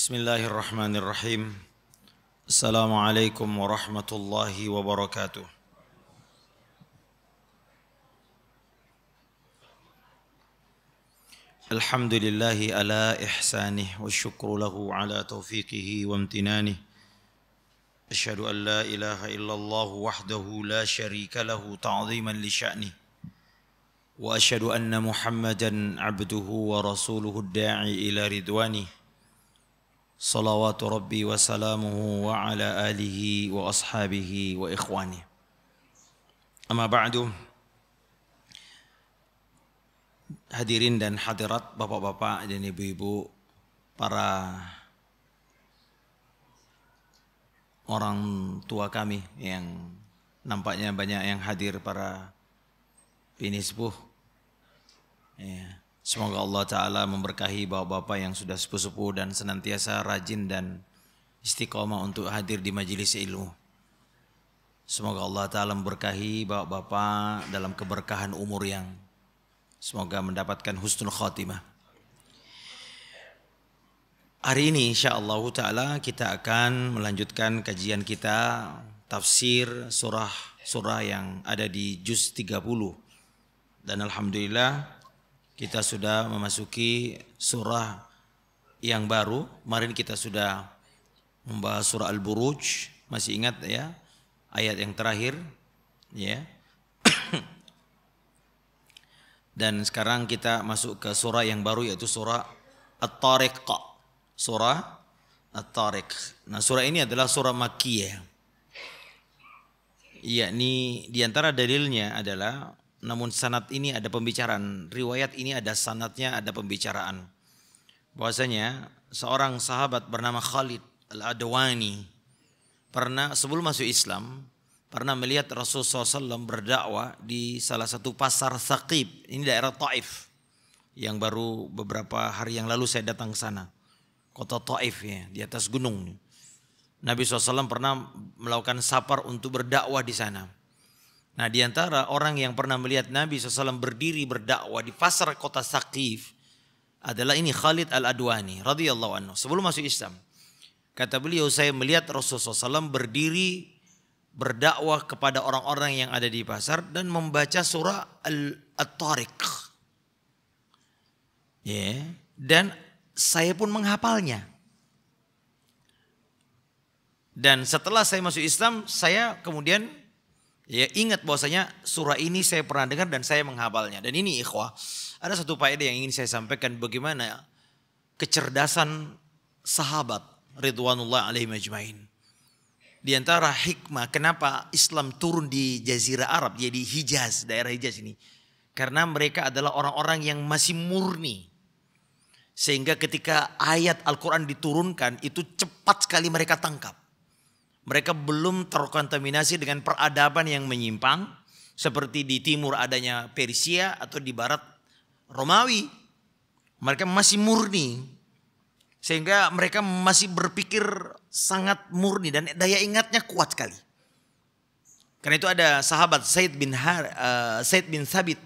بسم الله الرحمن الرحيم السلام عليكم ورحمة الله وبركاته الحمد لله على إحسانه والشكر له على توفيقه وامتنانه أشهد أن لا إله إلا الله وحده لا شريك له تعظيما لشأنه وأشهد أن محمدا عبده ورسوله الداعي إلى رضوانه صلوات ربي وسلامه وعلى آله وأصحابه وإخوانه أما بعد hadirin dan hadirat bapak-bapak dan ibu-ibu para orang tua kami yang nampaknya banyak yang hadir para pinisbuh ya Semoga Allah Ta'ala memberkahi bapak-bapak yang sudah sepuh-sepuh dan senantiasa rajin dan istiqomah untuk hadir di majelis ilmu. Semoga Allah Ta'ala memberkahi bapak-bapak dalam keberkahan umur yang semoga mendapatkan husnul khotimah. Hari ini insya Allah Ta'ala kita akan melanjutkan kajian kita tafsir surah-surah yang ada di juz 30. Dan Alhamdulillah kita sudah memasuki surah yang baru. Kemarin kita sudah membahas surah Al-Buruj. Masih ingat ya ayat yang terakhir ya. Dan sekarang kita masuk ke surah yang baru yaitu surah At-Tariq. Surah At-Tariq. Nah, surah ini adalah surah Makkiyah. Yakni di antara dalilnya adalah namun sanat ini ada pembicaraan, riwayat ini ada sanatnya, ada pembicaraan. Bahwasanya seorang sahabat bernama Khalid Al-Adwani pernah sebelum masuk Islam pernah melihat Rasul SAW berdakwah di salah satu pasar Saqib ini daerah Taif yang baru beberapa hari yang lalu saya datang ke sana. Kota Taif ya, di atas gunung. Nabi SAW pernah melakukan sapar untuk berdakwah di sana Nah di orang yang pernah melihat Nabi SAW berdiri berdakwah di pasar kota Saqif adalah ini Khalid Al-Adwani radhiyallahu anhu sebelum masuk Islam. Kata beliau saya melihat Rasulullah SAW berdiri berdakwah kepada orang-orang yang ada di pasar dan membaca surah Al-Tariq. Ya, yeah. dan saya pun menghafalnya. Dan setelah saya masuk Islam, saya kemudian Ya, ingat bahwasanya surah ini saya pernah dengar dan saya menghafalnya. Dan ini ikhwah, ada satu faedah yang ingin saya sampaikan bagaimana kecerdasan sahabat Ridwanullah alaihi majmain. Di antara hikmah kenapa Islam turun di jazirah Arab, jadi ya, Hijaz, daerah Hijaz ini. Karena mereka adalah orang-orang yang masih murni. Sehingga ketika ayat Al-Quran diturunkan itu cepat sekali mereka tangkap. Mereka belum terkontaminasi dengan peradaban yang menyimpang seperti di timur adanya Persia atau di barat Romawi. Mereka masih murni sehingga mereka masih berpikir sangat murni dan daya ingatnya kuat sekali. Karena itu ada sahabat Said bin Har, uh, Said bin Sabit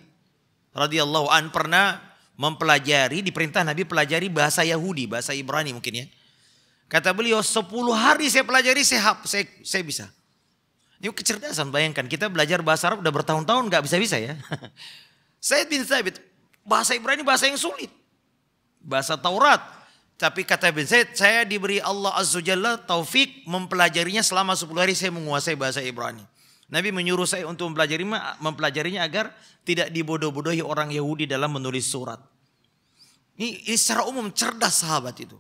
radhiyallahu an pernah mempelajari diperintah Nabi pelajari bahasa Yahudi, bahasa Ibrani mungkin ya Kata beliau, 10 hari saya pelajari, saya saya, saya bisa. Ini kecerdasan, bayangkan. Kita belajar bahasa Arab udah bertahun-tahun, gak bisa-bisa ya. Said bin Thabit, bahasa Ibrani bahasa yang sulit. Bahasa Taurat. Tapi kata bin Said, saya diberi Allah Azza Jalla taufik mempelajarinya selama 10 hari saya menguasai bahasa Ibrani. Nabi menyuruh saya untuk mempelajari, mempelajarinya agar tidak dibodoh-bodohi orang Yahudi dalam menulis surat. Ini, ini secara umum cerdas sahabat itu.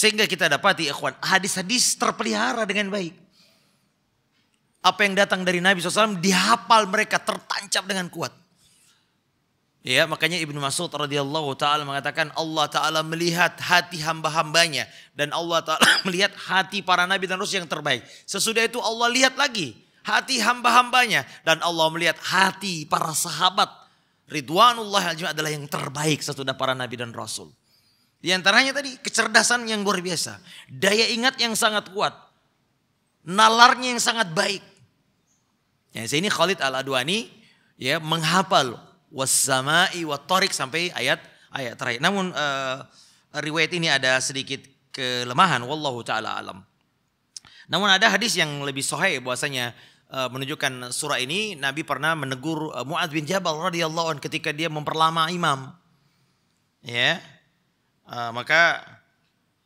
Sehingga kita dapati ikhwan, hadis-hadis terpelihara dengan baik. Apa yang datang dari Nabi SAW dihafal mereka tertancap dengan kuat. Ya, makanya Ibnu Mas'ud radhiyallahu taala mengatakan Allah taala melihat hati hamba-hambanya dan Allah taala melihat hati para nabi dan rasul yang terbaik. Sesudah itu Allah lihat lagi hati hamba-hambanya dan Allah melihat hati para sahabat Ridwanullah adalah yang terbaik sesudah para nabi dan rasul. Di antaranya tadi kecerdasan yang luar biasa, daya ingat yang sangat kuat, nalarnya yang sangat baik. Ya, ini Khalid Al-Adwani ya menghafal wasamai wa tarik sampai ayat ayat terakhir. Namun uh, riwayat ini ada sedikit kelemahan wallahu taala alam. Namun ada hadis yang lebih sahih bahwasanya uh, menunjukkan surah ini Nabi pernah menegur uh, Muadz bin Jabal radhiyallahu ketika dia memperlama imam. Ya, Ah, maka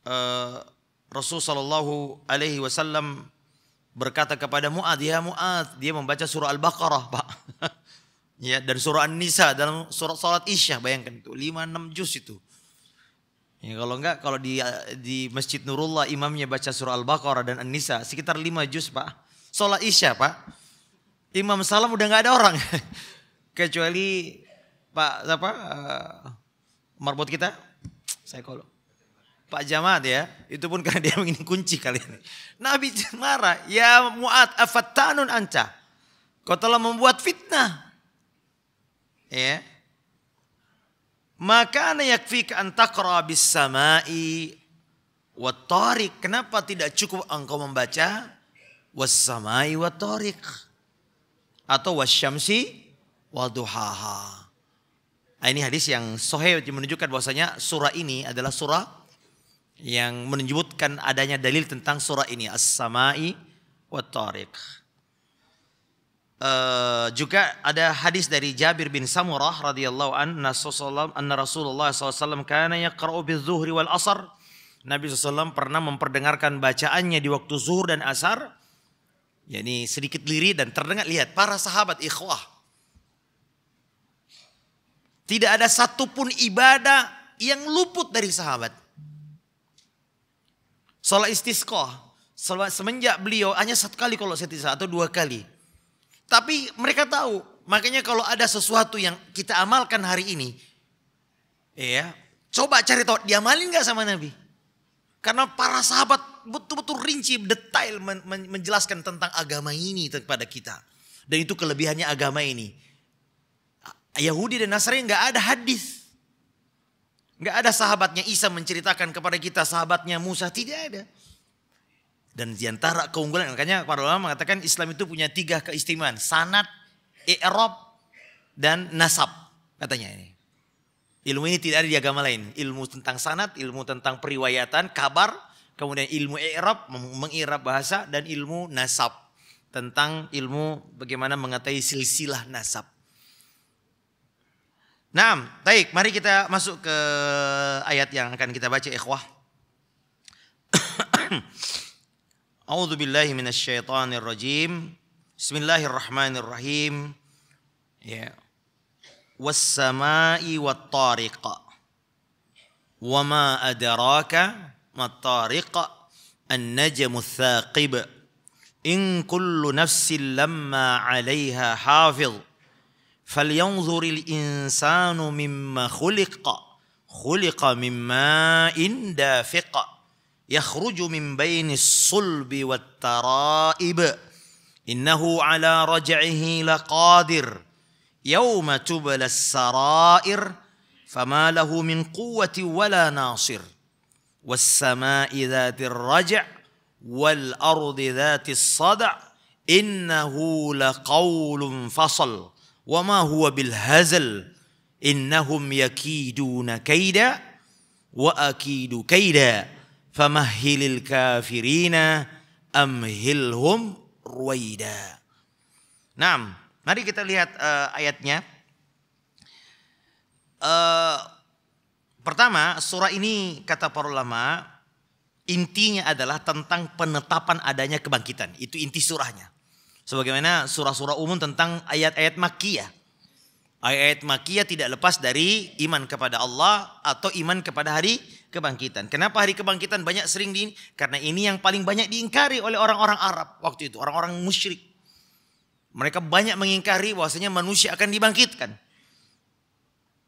uh, Rasul sallallahu alaihi wasallam berkata kepada Muad, "Ya Muad, dia membaca surah Al-Baqarah, Pak." ya, dan surah An-Nisa dalam surat salat Isya, bayangkan itu lima enam juz itu. Ya, kalau enggak kalau di di Masjid Nurullah imamnya baca surah Al-Baqarah dan An-Nisa sekitar lima juz, Pak. Salat Isya, Pak. Imam salam udah nggak ada orang. Kecuali Pak apa uh, marbot kita psikolog. Pak Jamaat ya, itu pun karena dia ingin kunci kali ini. Nabi marah, ya muat afatanun anca, Kau telah membuat fitnah. Ya. Maka yakfika antakra bis samai watorik. Kenapa tidak cukup engkau membaca wasamai watorik atau wasyamsi waduhaha. Ah, ini hadis yang yang menunjukkan bahwasanya surah ini adalah surah yang menunjukkan adanya dalil tentang surah ini as-samai wa tariq. Uh, juga ada hadis dari Jabir bin Samurah radhiyallahu anhu anna Rasulullah SAW kana yaqra'u bizuhri wal asar Nabi SAW pernah memperdengarkan bacaannya di waktu zuhur dan asar Yaitu sedikit liri dan terdengar lihat para sahabat ikhwah tidak ada satupun ibadah yang luput dari sahabat. istisqa, sholat Semenjak beliau hanya satu kali kalau saya tidak atau dua kali. Tapi mereka tahu. Makanya kalau ada sesuatu yang kita amalkan hari ini. Ya, coba cari tahu diamalin gak sama Nabi. Karena para sahabat betul-betul rinci, detail menjelaskan tentang agama ini kepada kita. Dan itu kelebihannya agama ini. Yahudi dan Nasrani nggak ada hadis. Nggak ada sahabatnya Isa menceritakan kepada kita sahabatnya Musa. Tidak ada. Dan diantara keunggulan, makanya para ulama mengatakan Islam itu punya tiga keistimewaan. Sanat, Erop, dan nasab katanya ini. Ilmu ini tidak ada di agama lain. Ilmu tentang sanat, ilmu tentang periwayatan, kabar, kemudian ilmu Erop, mengirap bahasa, dan ilmu nasab. Tentang ilmu bagaimana mengatai silsilah nasab. Nah, baik, mari kita masuk ke ayat yang akan kita baca ikhwah. A'udzu billahi minasyaitonir rajim. Bismillahirrahmanirrahim. Ya. Yeah. Was samai wat tariqa Wa ma adraka mat tariqa An-najmu thaqib. In kullu nafsin lamma 'alaiha hafidh. فلينظر الإنسان مما خلق خلق من ماء دافق يخرج من بين الصلب والترائب إنه على رجعه لقادر يوم تبلى السرائر فما له من قوة ولا ناصر والسماء ذات الرجع والأرض ذات الصدع إنه لقول فصل wa ma huwa bil hazal innahum yakiduna kaida wa akidu kaida famahhilil kafirina amhilhum ruwaida. mari kita lihat uh, ayatnya. Uh, pertama, surah ini kata para ulama intinya adalah tentang penetapan adanya kebangkitan. Itu inti surahnya. Sebagaimana surah-surah umum tentang ayat-ayat makiyah. Ayat-ayat makiyah tidak lepas dari iman kepada Allah atau iman kepada hari kebangkitan. Kenapa hari kebangkitan banyak sering di karena ini yang paling banyak diingkari oleh orang-orang Arab waktu itu, orang-orang musyrik. Mereka banyak mengingkari bahwasanya manusia akan dibangkitkan.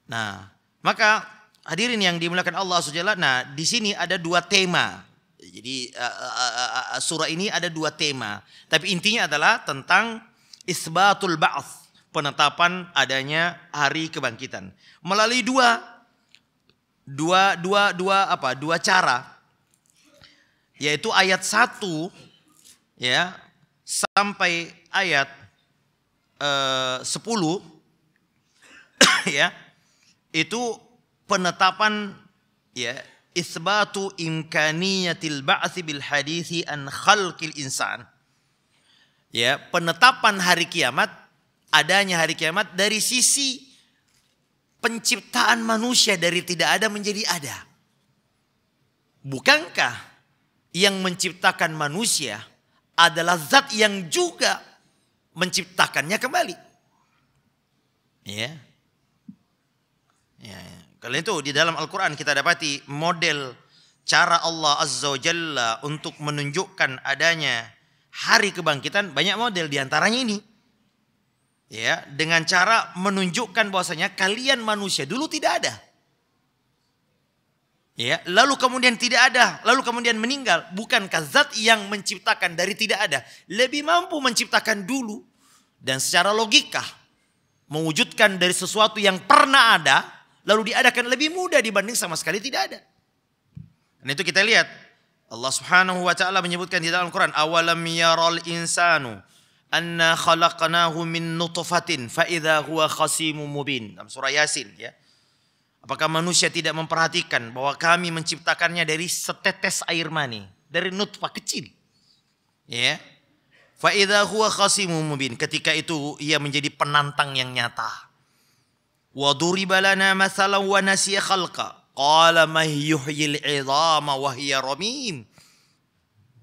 Nah, maka hadirin yang dimulakan Allah Subhanahu Nah, di sini ada dua tema jadi eh, eh, eh, surah ini ada dua tema, tapi intinya adalah tentang isbatul ba'ats, penetapan adanya hari kebangkitan. Melalui dua dua dua dua apa? dua cara. Yaitu ayat 1 ya sampai ayat sepuluh 10 ya. Itu penetapan ya isbatu imkaniyatil ba'thi bil hadithi an khalqil insan. Ya, penetapan hari kiamat, adanya hari kiamat dari sisi penciptaan manusia dari tidak ada menjadi ada. Bukankah yang menciptakan manusia adalah zat yang juga menciptakannya kembali? Ya. Ya. ya. Karena itu di dalam Al-Quran kita dapati model cara Allah Azza wa Jalla untuk menunjukkan adanya hari kebangkitan banyak model diantaranya ini. Ya, dengan cara menunjukkan bahwasanya kalian manusia dulu tidak ada. Ya, lalu kemudian tidak ada, lalu kemudian meninggal. bukan kazat yang menciptakan dari tidak ada lebih mampu menciptakan dulu dan secara logika mewujudkan dari sesuatu yang pernah ada lalu diadakan lebih mudah dibanding sama sekali tidak ada. Dan itu kita lihat Allah Subhanahu wa taala menyebutkan di dalam Quran awalam yaral insanu anna khalaqnahu min nutfatin fa idza huwa khasimun mubin dalam surah Yasin ya. Apakah manusia tidak memperhatikan bahwa kami menciptakannya dari setetes air mani, dari nutfah kecil. Ya. Fa idza huwa khasimun mubin ketika itu ia menjadi penantang yang nyata. وضرب لنا مثلا ونسي خلقه قال من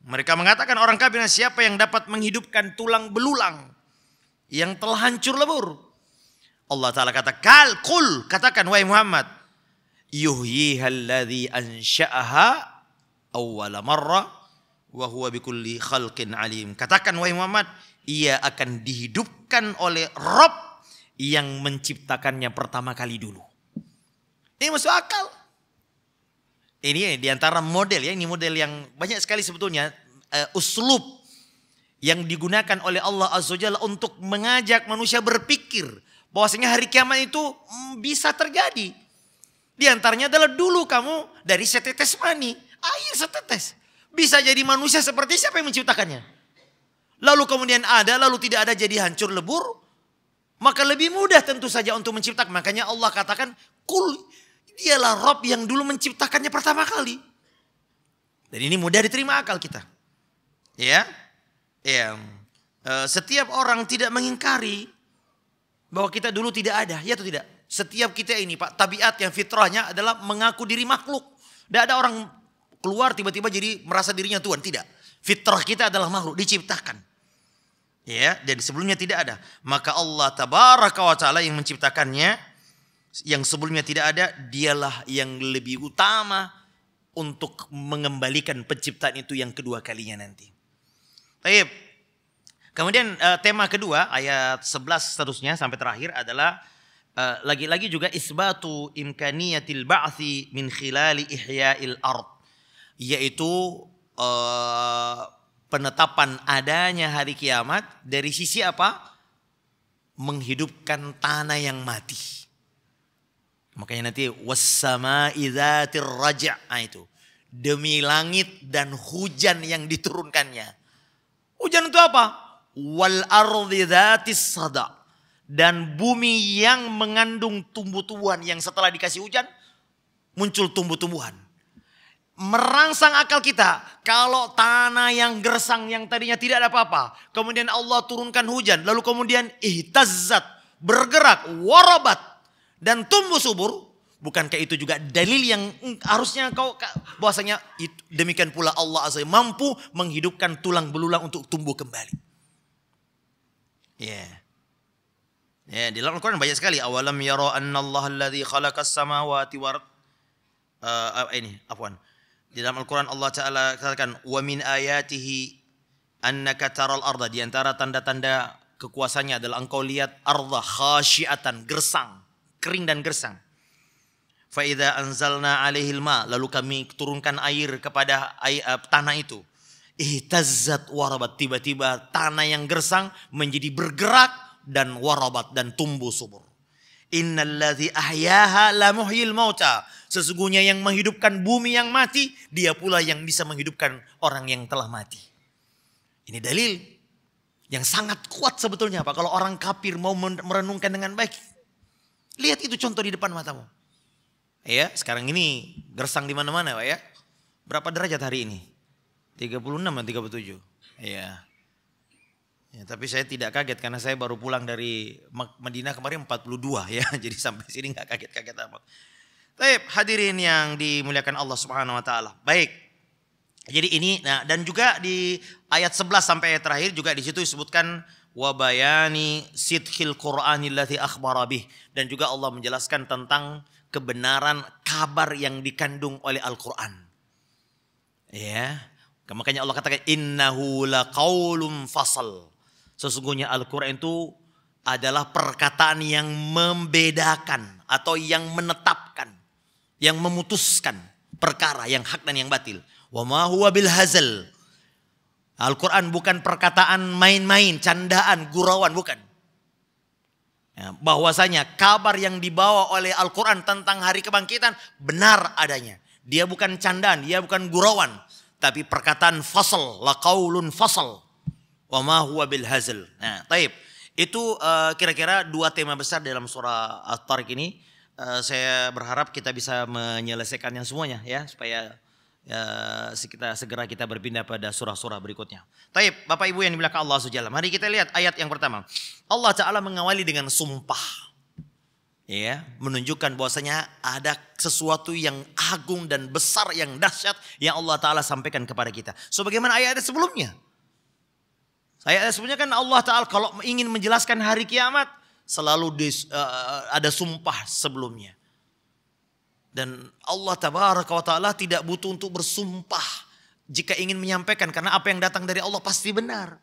mereka mengatakan orang kafir siapa yang dapat menghidupkan tulang belulang yang telah hancur lebur Allah taala kata kal kul katakan wahai Muhammad yuhyihalladzi ansha'aha awwala marra wa huwa bikulli khalqin alim katakan wahai Muhammad ia akan dihidupkan oleh Rabb yang menciptakannya pertama kali dulu. Ini masuk akal. Ini ya, diantara model ya, ini model yang banyak sekali sebetulnya uh, uslub yang digunakan oleh Allah Azza Jalla untuk mengajak manusia berpikir bahwasanya hari kiamat itu mm, bisa terjadi. Di antaranya adalah dulu kamu dari setetes mani, air setetes. Bisa jadi manusia seperti siapa yang menciptakannya? Lalu kemudian ada, lalu tidak ada jadi hancur lebur. Maka lebih mudah tentu saja untuk menciptakan. Makanya Allah katakan, kul dialah Rob yang dulu menciptakannya pertama kali. Dan ini mudah diterima akal kita. Ya, ya. Eh, setiap orang tidak mengingkari bahwa kita dulu tidak ada, ya atau tidak? Setiap kita ini Pak, tabiat yang fitrahnya adalah mengaku diri makhluk. Tidak ada orang keluar tiba-tiba jadi merasa dirinya Tuhan, tidak. Fitrah kita adalah makhluk, diciptakan ya dan sebelumnya tidak ada maka Allah tabaraka wa taala yang menciptakannya yang sebelumnya tidak ada dialah yang lebih utama untuk mengembalikan penciptaan itu yang kedua kalinya nanti. Baik. Kemudian uh, tema kedua ayat 11 seterusnya sampai terakhir adalah eh, lagi-lagi uh, juga isbatu imkaniyatil ba'thi min khilali ihya'il ard yaitu uh, penetapan adanya hari kiamat dari sisi apa? Menghidupkan tanah yang mati. Makanya nanti wassama idzatir raja nah, itu demi langit dan hujan yang diturunkannya. Hujan itu apa? Wal ardi sada dan bumi yang mengandung tumbuh-tumbuhan yang setelah dikasih hujan muncul tumbuh-tumbuhan merangsang akal kita. Kalau tanah yang gersang yang tadinya tidak ada apa-apa. Kemudian Allah turunkan hujan. Lalu kemudian ihtazat. Bergerak. Warobat. Dan tumbuh subur. Bukankah itu juga dalil yang harusnya kau bahwasanya demikian pula Allah azza mampu menghidupkan tulang belulang untuk tumbuh kembali. Ya. Yeah. Ya, yeah, di dalam Al-Qur'an banyak sekali awalam yara Allah alladhi khalaqas samawati war... Uh, uh, ini afwan. Di dalam Al-Quran Allah Ta'ala katakan, min ayatihi annaka taral arda Di antara tanda-tanda kekuasaannya adalah engkau lihat arda khasyiatan, gersang, kering dan gersang. Faida anzalna alaihil ma lalu kami turunkan air kepada air, uh, eh, tanah itu. Ihtazzat warabat tiba-tiba tanah yang gersang menjadi bergerak dan warabat dan tumbuh subur. innallazi ahyaha la muhyil mauta. Sesungguhnya yang menghidupkan bumi yang mati, dia pula yang bisa menghidupkan orang yang telah mati. Ini dalil yang sangat kuat sebetulnya Pak. Kalau orang kafir mau merenungkan dengan baik. Lihat itu contoh di depan matamu. Ya, sekarang ini gersang di mana-mana Pak ya. Berapa derajat hari ini? 36 atau 37? Iya. Ya, tapi saya tidak kaget karena saya baru pulang dari Madinah kemarin 42 ya. Jadi sampai sini nggak kaget-kaget amat. Baik, hadirin yang dimuliakan Allah Subhanahu wa taala. Baik. Jadi ini nah dan juga di ayat 11 sampai ayat terakhir juga di situ disebutkan wa bayani sidhil qur'ani akhbara bih dan juga Allah menjelaskan tentang kebenaran kabar yang dikandung oleh Al-Qur'an. Ya. Makanya Allah katakan innahu laqaulum fasal. Sesungguhnya Al-Qur'an itu adalah perkataan yang membedakan atau yang menetapkan yang memutuskan perkara yang hak dan yang batil. Wa ma huwa bil hazal. Al-Quran bukan perkataan main-main, candaan, gurauan, bukan. Ya, bahwasanya kabar yang dibawa oleh Al-Quran tentang hari kebangkitan benar adanya. Dia bukan candaan, dia bukan gurauan. Tapi perkataan fasal, laqaulun fasal. Wa ma huwa bil hazal. Nah, taib. Itu kira eh, kira-kira dua tema besar dalam surah al tariq ini Eh, saya berharap kita bisa menyelesaikannya semuanya ya supaya uh, eh, kita segera kita berpindah pada surah-surah berikutnya. Taib, Bapak Ibu yang dimuliakan Allah Subhanahu Mari kita lihat ayat yang pertama. Allah taala mengawali dengan sumpah. Ya, menunjukkan bahwasanya ada sesuatu yang agung dan besar yang dahsyat yang Allah taala sampaikan kepada kita. Sebagaimana so, ayat sebelumnya. Ayat sebelumnya kan Allah taala kalau ingin menjelaskan hari kiamat, selalu di, uh, eh, eh, ada sumpah sebelumnya. Dan Allah Taala wa taala tidak butuh untuk bersumpah jika ingin menyampaikan karena apa yang datang dari Allah pasti benar.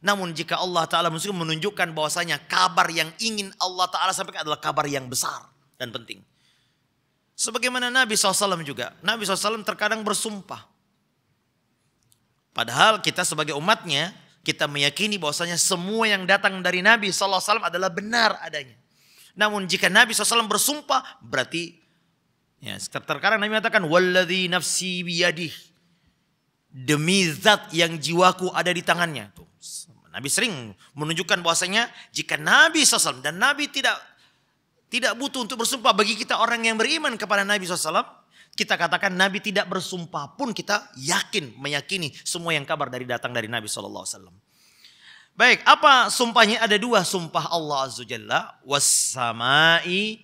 Namun jika Allah taala menunjukkan bahwasanya kabar yang ingin Allah taala sampaikan adalah kabar yang besar dan penting. Sebagaimana Nabi SAW juga. Nabi SAW terkadang bersumpah. Padahal kita sebagai umatnya kita meyakini bahwasanya semua yang datang dari Nabi SAW adalah benar adanya. Namun jika Nabi SAW bersumpah, berarti ya, terkadang Nabi mengatakan, Walladhi nafsi biyadih. Demi zat yang jiwaku ada di tangannya. Nabi sering menunjukkan bahwasanya jika Nabi SAW dan Nabi tidak tidak butuh untuk bersumpah bagi kita orang yang beriman kepada Nabi SAW, kita katakan Nabi tidak bersumpah pun kita yakin, meyakini semua yang kabar dari datang dari Nabi Shallallahu Baik, apa sumpahnya? Ada dua sumpah Allah Azza Jalla. Wassamai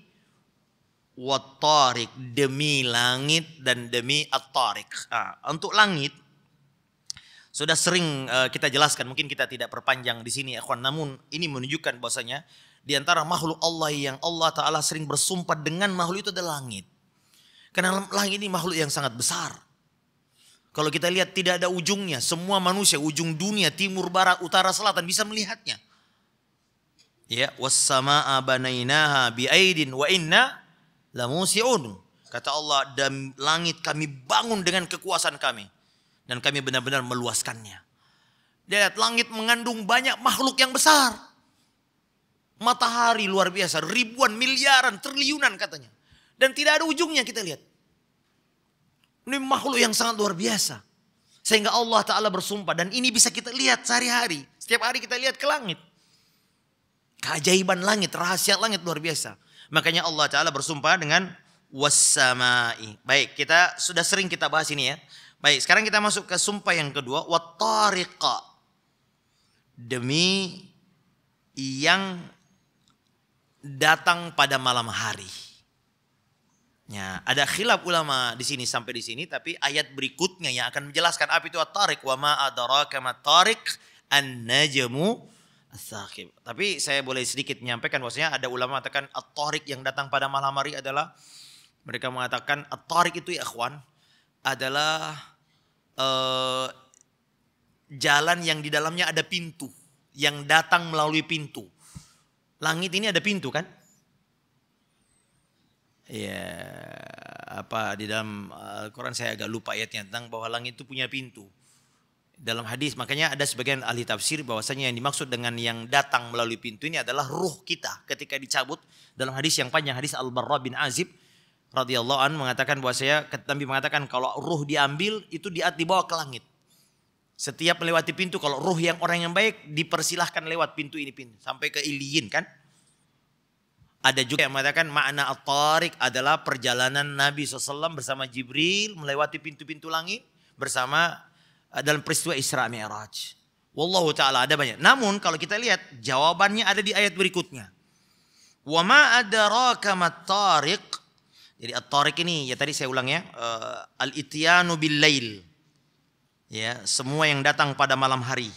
watarik Demi langit dan demi atarik. Nah, untuk langit, sudah sering eh, kita jelaskan, mungkin kita tidak perpanjang di sini, ikhwan. Namun ini menunjukkan bahwasanya di antara makhluk Allah yang Allah Ta'ala sering bersumpah dengan makhluk itu adalah langit. Karena langit ini makhluk yang sangat besar. Kalau kita lihat tidak ada ujungnya, semua manusia ujung dunia timur barat utara selatan bisa melihatnya. Ya, wassama'a banainaha biaidin wa inna lamusiun. Kata Allah dan langit kami bangun dengan kekuasaan kami dan kami benar-benar meluaskannya. Lihat langit mengandung banyak makhluk yang besar. Matahari luar biasa, ribuan miliaran, triliunan katanya. Dan tidak ada ujungnya kita lihat. Ini makhluk yang sangat luar biasa. Sehingga Allah Ta'ala bersumpah. Dan ini bisa kita lihat sehari-hari. Setiap hari kita lihat ke langit. Keajaiban langit, rahasia langit luar biasa. Makanya Allah Ta'ala bersumpah dengan wassamai. Baik, kita sudah sering kita bahas ini ya. Baik, sekarang kita masuk ke sumpah yang kedua, watariqa. Demi yang datang pada malam hari. Ya, ada khilaf ulama di sini sampai di sini tapi ayat berikutnya yang akan menjelaskan apa itu at-tariq wa ma adraka an-najmu Tapi saya boleh sedikit menyampaikan bahwasanya ada ulama mengatakan at yang datang pada malam hari adalah mereka mengatakan at itu ya ikhwan adalah uh, jalan yang di dalamnya ada pintu yang datang melalui pintu. Langit ini ada pintu kan? ya apa di dalam eh, Al-Quran saya agak lupa ayatnya tentang bahwa langit itu punya pintu. Dalam hadis makanya ada sebagian ahli tafsir bahwasanya yang dimaksud dengan yang datang melalui pintu ini adalah ruh kita ketika dicabut dalam hadis yang panjang hadis Al-Barra bin Azib radhiyallahu an mengatakan bahwa saya Nabi mengatakan kalau ruh diambil itu diat dibawa ke langit. Setiap melewati pintu kalau ruh yang orang yang baik dipersilahkan lewat pintu ini pintu sampai ke Iliyin kan? Ada juga yang mengatakan makna at-tariq adalah perjalanan Nabi SAW bersama Jibril melewati pintu-pintu langit bersama eh, dalam peristiwa Isra Mi'raj. Wallahu taala ada banyak. Namun kalau kita lihat jawabannya ada di ayat berikutnya. Wa ma adraka mat-tariq. Jadi at-tariq ini ya tadi saya ulang ya, eh, al-ityanu bil lail. Ya, semua yang datang pada malam hari.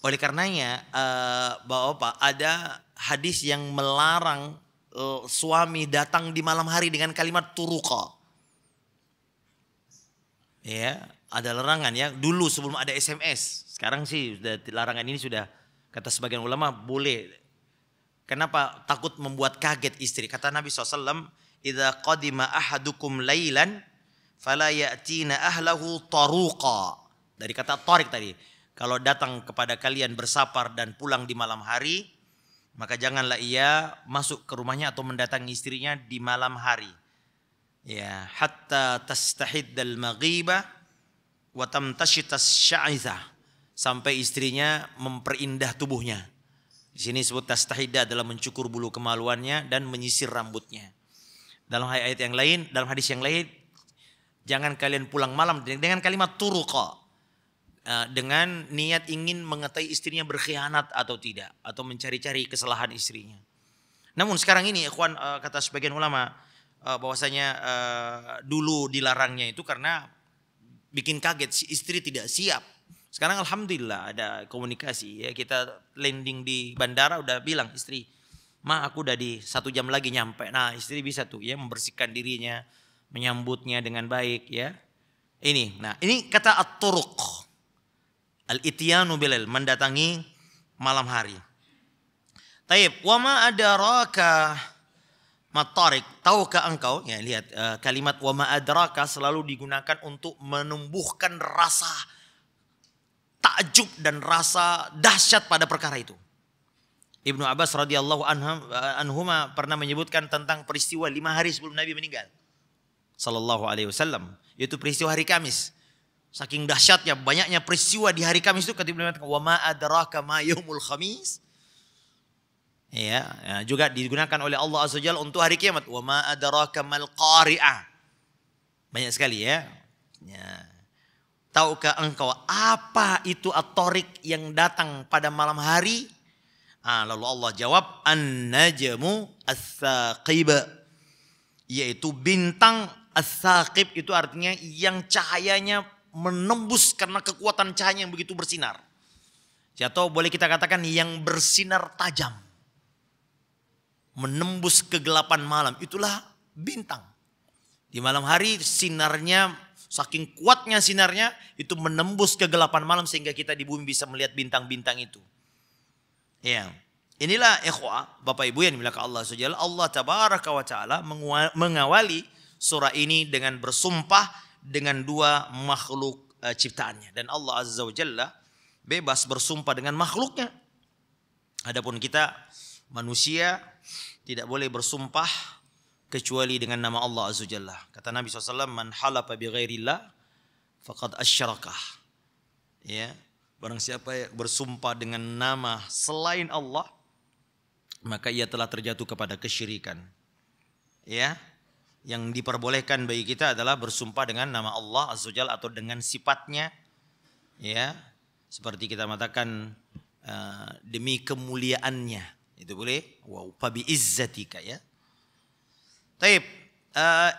Oleh karenanya uh, Bapak ada hadis yang melarang uh, suami datang di malam hari dengan kalimat turuqa. Ya, ada larangan ya. Dulu sebelum ada SMS. Sekarang sih sudah larangan ini sudah kata sebagian ulama boleh. Kenapa takut membuat kaget istri? Kata Nabi SAW, "Idza qadima ahadukum lailan fala ya'tina ahlahu taruqa." Dari kata tarik tadi. Kalau datang kepada kalian bersapar dan pulang di malam hari, maka janganlah ia masuk ke rumahnya atau mendatangi istrinya di malam hari. Ya, hatta tastahid al maghiba wa tamtashitas sya'ithah. Sampai istrinya memperindah tubuhnya. Di sini disebut tastahida adalah mencukur bulu kemaluannya dan menyisir rambutnya. Dalam ayat yang lain, dalam hadis yang lain, jangan kalian pulang malam dengan kalimat turuqa. Eh, dengan niat ingin mengetahui istrinya berkhianat atau tidak atau mencari-cari kesalahan istrinya. Namun sekarang ini ikhwan eh, kata sebagian ulama eh, bahwasanya dulu dilarangnya itu karena bikin kaget si istri tidak siap. Sekarang alhamdulillah ada komunikasi ya kita landing di bandara udah bilang istri, "Ma, aku udah di satu jam lagi nyampe." Nah, istri bisa tuh ya membersihkan dirinya, menyambutnya dengan baik ya. Ini. Nah, ini kata at Al-ityanu bilal mendatangi malam hari. Taib, wama adraka matarik, tahukah engkau? Ya lihat uh, kalimat wama adraka selalu digunakan untuk menumbuhkan rasa takjub dan rasa dahsyat pada perkara itu. Ibnu Abbas radhiyallahu eh, anhu pernah menyebutkan tentang peristiwa lima hari sebelum Nabi meninggal, sallallahu alaihi wasallam, yaitu peristiwa hari Kamis. Saking dahsyatnya banyaknya peristiwa di hari Kamis itu ketika mengatakan wama adraka ma yaumul khamis. Ya, ya, juga digunakan oleh Allah Azza Jalla untuk hari kiamat wama adraka mal qari'ah. Banyak sekali ya. ya. Tahukah engkau apa itu atorik yang datang pada malam hari? Ah, lalu Allah jawab an-najmu as-saqib yaitu bintang as-saqib itu artinya yang cahayanya menembus karena kekuatan cahaya yang begitu bersinar. Atau boleh kita katakan yang bersinar tajam. Menembus kegelapan malam. Itulah bintang. Di malam hari sinarnya, saking kuatnya sinarnya, itu menembus kegelapan malam sehingga kita di bumi bisa melihat bintang-bintang itu. Ya. Inilah ikhwa, Bapak Ibu yang dimiliki Allah SWT. Allah tabaraka wa ta'ala mengawali surah ini dengan bersumpah dengan dua makhluk e, ciptaannya dan Allah Azza wa Jalla bebas bersumpah dengan makhluknya. Adapun kita manusia tidak boleh bersumpah kecuali dengan nama Allah Azza wa Jalla. Kata Nabi SAW, Man halapa bi ghairillah faqad asyarakah. Ya, barang siapa yang bersumpah dengan nama selain Allah, maka ia telah terjatuh kepada kesyirikan. Ya, yang diperbolehkan bagi kita adalah bersumpah dengan nama Allah Azza atau dengan sifatnya ya seperti kita katakan uh, eh, demi kemuliaannya itu boleh wow fabi izzatika ya Taib uh,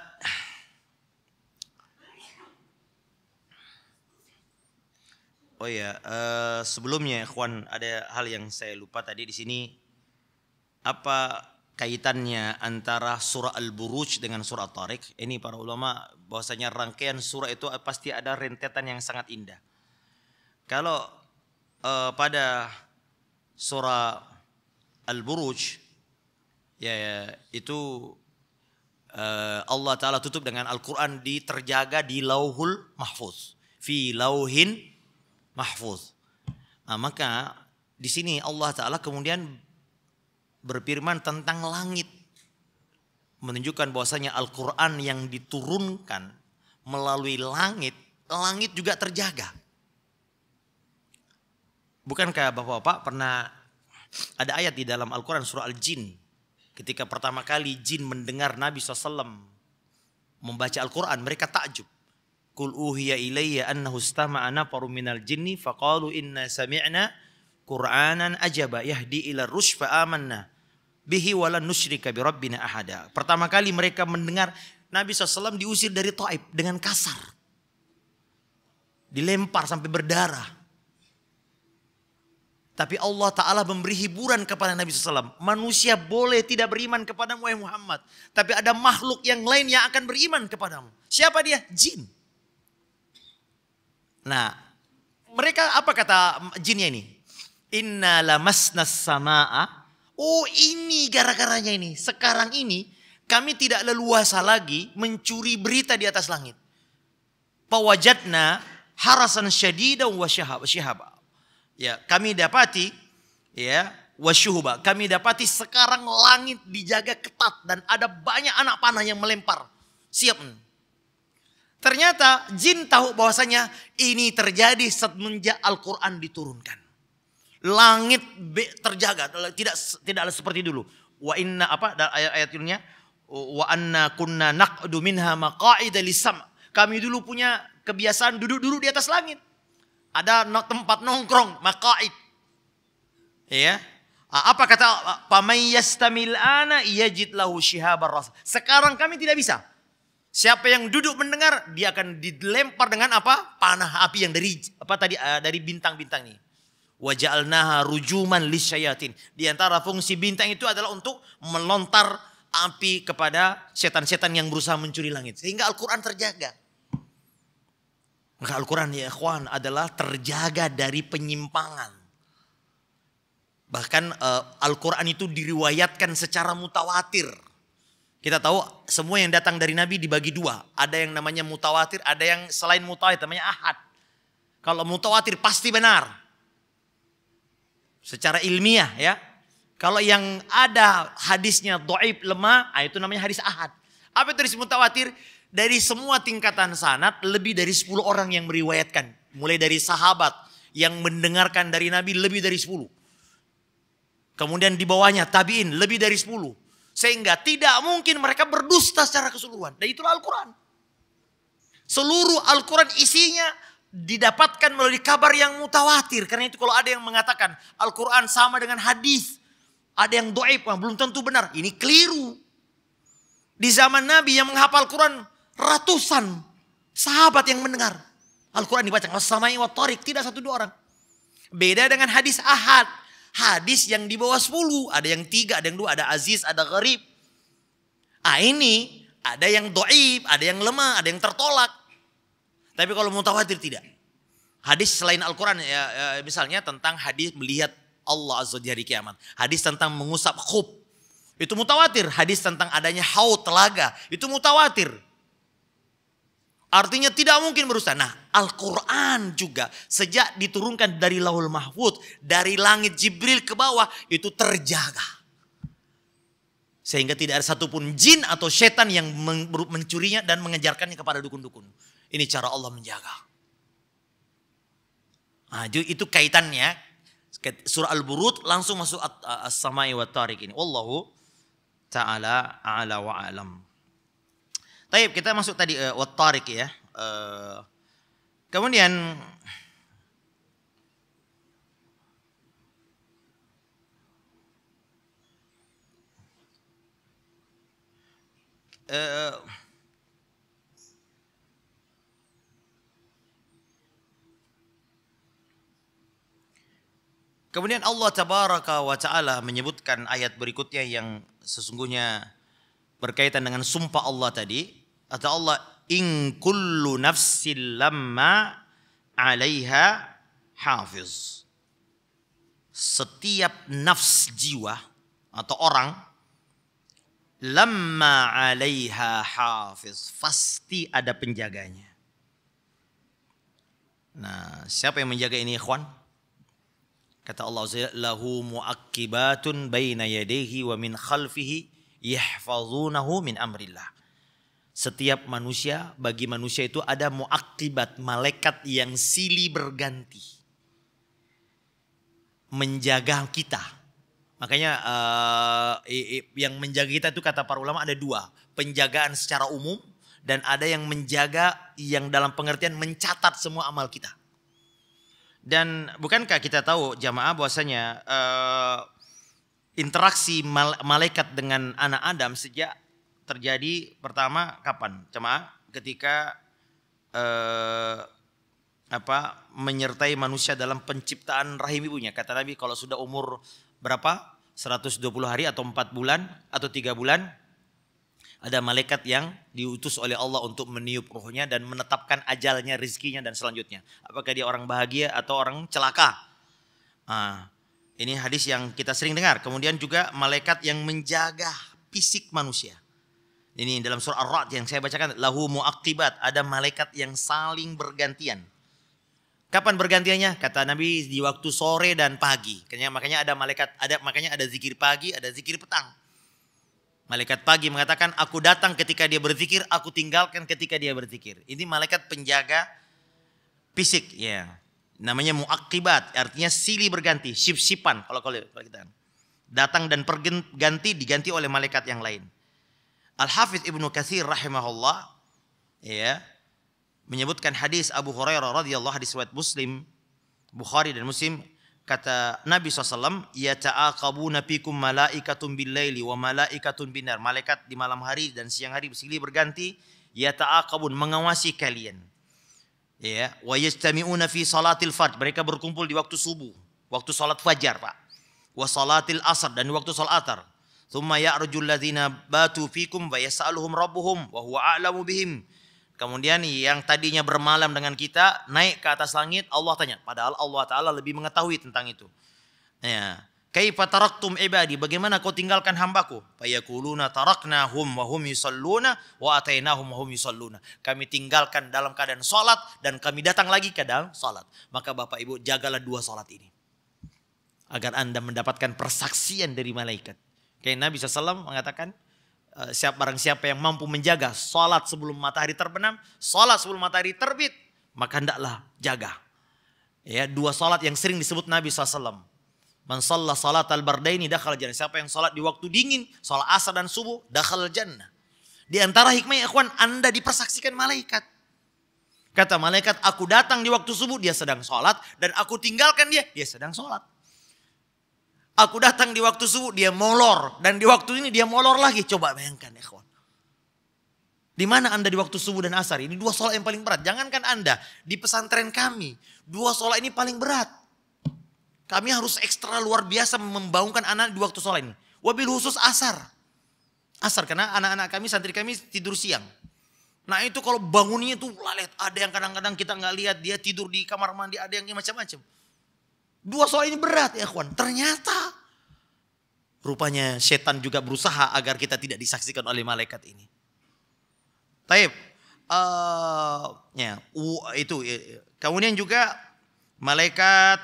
Oh ya, uh, sebelumnya ikhwan ada hal yang saya lupa tadi di sini apa kaitannya antara surah Al-Buruj dengan surah Tariq. Ini para ulama bahwasanya rangkaian surah itu pasti ada rentetan yang sangat indah. Kalau uh, pada surah Al-Buruj ya, ya itu uh, Allah taala tutup dengan Al-Qur'an diterjaga di Lauhul Mahfuz, fi Lauhin Mahfuz. Nah, maka di sini Allah taala kemudian berfirman tentang langit. Menunjukkan bahwasanya Al-Quran yang diturunkan melalui langit, langit juga terjaga. Bukankah Bapak-Bapak pernah ada ayat di dalam Al-Quran surah Al-Jin. Ketika pertama kali jin mendengar Nabi SAW membaca Al-Quran, mereka takjub. Kul uhiya ilayya annahu istama'a nafaru minal jinni faqalu inna sami'na Qur'anan ajaba yahdi ila rushfa fa amanna bihi wala nusyrika bi rabbina ahada. Pertama kali mereka mendengar Nabi SAW diusir dari Taib dengan kasar. Dilempar sampai berdarah. Tapi Allah Ta'ala memberi hiburan kepada Nabi SAW. Manusia boleh tidak beriman kepada Muhammad. Tapi ada makhluk yang lain yang akan beriman kepadamu. Siapa dia? Jin. Nah, mereka apa kata jinnya ini? Inna lamasnas sama'a Oh ini gara-garanya ini. Sekarang ini kami tidak leluasa lagi mencuri berita di atas langit. Pawajatna harasan syadida wa syahaba. Ya, kami dapati ya wasyuhuba. Kami dapati sekarang langit dijaga ketat dan ada banyak anak panah yang melempar. Siap. Ternyata jin tahu bahwasanya ini terjadi semenjak Al-Quran diturunkan langit terjaga, tidak tidak seperti dulu. Wa inna apa ayat-ayat ayatnya wa anna kunna naqdu minha maqa'ida lisam. Kami dulu punya kebiasaan duduk-duduk di atas langit. Ada tempat nongkrong, maqa'id. Ya. Apa kata pamay yastamil ana yajid lahu shihabar ras. Sekarang kami tidak bisa. Siapa yang duduk mendengar, dia akan dilempar dengan apa? Panah api yang dari apa tadi eh, dari bintang-bintang ini. Wajalnaha rujuman lisyayatin. Di antara fungsi bintang itu adalah untuk melontar api kepada setan-setan yang berusaha mencuri langit. Sehingga Al-Quran terjaga. Maka Al-Quran ya ikhwan adalah terjaga dari penyimpangan. Bahkan uh, Al-Quran itu diriwayatkan secara mutawatir. Kita tahu semua yang datang dari Nabi dibagi dua. Ada yang namanya mutawatir, ada yang selain mutawatir namanya ahad. Kalau mutawatir pasti benar secara ilmiah ya. Kalau yang ada hadisnya doib lemah, ah, itu namanya hadis ahad. Apa itu hadis mutawatir? Dari semua tingkatan sanat, lebih dari 10 orang yang meriwayatkan. Mulai dari sahabat yang mendengarkan dari Nabi lebih dari 10. Kemudian di bawahnya tabiin lebih dari 10. Sehingga tidak mungkin mereka berdusta secara keseluruhan. Dan itulah Al-Quran. Seluruh Al-Quran isinya didapatkan melalui kabar yang mutawatir. Karena itu kalau ada yang mengatakan Al-Quran sama dengan hadis. Ada yang doib, belum tentu benar. Ini keliru. Di zaman Nabi yang menghafal Quran ratusan sahabat yang mendengar. Al-Quran dibaca. Wasamai wa tarik. Tidak satu dua orang. Beda dengan hadis ahad. Hadis yang di bawah sepuluh. Ada yang tiga, ada yang dua. Ada aziz, ada gharib. Ah ini ada yang doib, ada yang lemah, ada yang tertolak. Tapi kalau mutawatir tidak. Hadis selain Al-Quran ya, ya, misalnya tentang hadis melihat Allah Azza di hari kiamat. Hadis tentang mengusap khub. Itu mutawatir. Hadis tentang adanya haut, telaga. Itu mutawatir. Artinya tidak mungkin berusah. Nah Al-Quran juga sejak diturunkan dari laul mahfud. Dari langit Jibril ke bawah itu terjaga. Sehingga tidak ada satupun jin atau setan yang mencurinya dan mengejarkannya kepada dukun-dukun. Ini cara Allah menjaga. Nah, itu kaitannya surah Al-Burud langsung masuk As-Samai wa Tariq ini. Wallahu taala ala wa alam. Taib, kita masuk tadi uh, wa Tariq ya. Uh, kemudian uh, Kemudian Allah tabaraka wa taala menyebutkan ayat berikutnya yang sesungguhnya berkaitan dengan sumpah Allah tadi. Kata Allah, "In kullu nafsin lamma 'alaiha hafiz." Setiap nafs jiwa atau orang lamma 'alaiha hafiz, pasti ada penjaganya. Nah, siapa yang menjaga ini, ikhwan? Kata Allah Azza lahu muakkibatun baina yadayhi wa min khalfihi yahfazunahu min amrillah. Setiap manusia, bagi manusia itu ada muakibat malaikat yang silih berganti. Menjaga kita. Makanya uh, yang menjaga kita itu kata para ulama ada dua. Penjagaan secara umum dan ada yang menjaga yang dalam pengertian mencatat semua amal kita. Dan bukankah kita tahu jamaah bahwasanya uh, interaksi malaikat dengan anak Adam sejak terjadi pertama kapan? Jamaah ketika uh, apa menyertai manusia dalam penciptaan rahim ibunya. Kata Nabi kalau sudah umur berapa? 120 hari atau 4 bulan atau 3 bulan ada malaikat yang diutus oleh Allah untuk meniup rohnya dan menetapkan ajalnya, rizkinya dan selanjutnya. Apakah dia orang bahagia atau orang celaka? Nah, ini hadis yang kita sering dengar. Kemudian juga malaikat yang menjaga fisik manusia. Ini dalam surah Ar-Ra'd yang saya bacakan. Lahu mu'aqibat. Ada malaikat yang saling bergantian. Kapan bergantiannya? Kata Nabi di waktu sore dan pagi. Makanya ada malaikat, ada makanya ada zikir pagi, ada zikir petang. Malaikat pagi mengatakan, aku datang ketika dia berzikir, aku tinggalkan ketika dia berzikir. Ini malaikat penjaga fisik. ya Namanya muakibat, artinya silih berganti, sip-sipan kalau kalau kita. Datang dan perganti diganti oleh malaikat yang lain. Al-Hafidh Ibnu Katsir rahimahullah ya menyebutkan hadis Abu Hurairah radhiyallahu hadis Muslim Bukhari dan Muslim kata Nabi SAW, ya ta'aqabuna fikum malaikatun billaili wa malaikatun binar. Malaikat di malam hari dan siang hari bersikli berganti, ya ta'aqabun mengawasi kalian. Ya, wa yajtami'una fi salatil fard Mereka berkumpul di waktu subuh, waktu salat fajar, Pak. Wa salatil asar dan waktu salat atar. Thumma ya'rujul ladhina batu fikum wa yasa'aluhum rabbuhum wa huwa a'lamu bihim. Kemudian yang tadinya bermalam dengan kita naik ke atas langit Allah tanya. Padahal Allah Ta'ala lebih mengetahui tentang itu. Ya. Kaifa taraktum ibadi? Bagaimana kau tinggalkan hambaku? Fayakuluna taraknahum wa hum yusalluna wa atainahum wa hum yusalluna. Kami tinggalkan dalam keadaan salat dan kami datang lagi ke dalam salat. Maka Bapak Ibu jagalah dua salat ini. Agar Anda mendapatkan persaksian dari malaikat. Kayak Nabi SAW mengatakan, Eh, siap barang siapa yang mampu menjaga salat sebelum matahari terbenam, salat sebelum matahari terbit, maka hendaklah jaga. Ya, dua salat yang sering disebut Nabi SAW. Man shalla salat al-bardaini dakhal jannah. Siapa yang salat di waktu dingin, salat asar dan subuh, dakhal jannah. Di antara hikmahnya, ikhwan, Anda dipersaksikan malaikat. Kata malaikat, aku datang di waktu subuh, dia sedang sholat. Dan aku tinggalkan dia, dia sedang sholat. Aku datang di waktu subuh, dia molor. Dan di waktu ini dia molor lagi. Coba bayangkan, ikhwan. Di mana Anda di waktu subuh dan asar? Ini dua sholat yang paling berat. Jangankan Anda, di pesantren kami. Dua sholat ini paling berat. Kami harus ekstra luar biasa membangunkan anak di waktu sholat ini. Wabil khusus asar. Asar, karena anak-anak kami, santri kami tidur siang. Nah itu kalau bangunnya tuh lalet, ada yang kadang-kadang kita nggak lihat dia tidur di kamar mandi, ada yang macam-macam. Dua soal ini berat ya kawan. Ternyata rupanya setan juga berusaha agar kita tidak disaksikan oleh malaikat ini. Taib. Uh, ya, uh, itu kemudian juga malaikat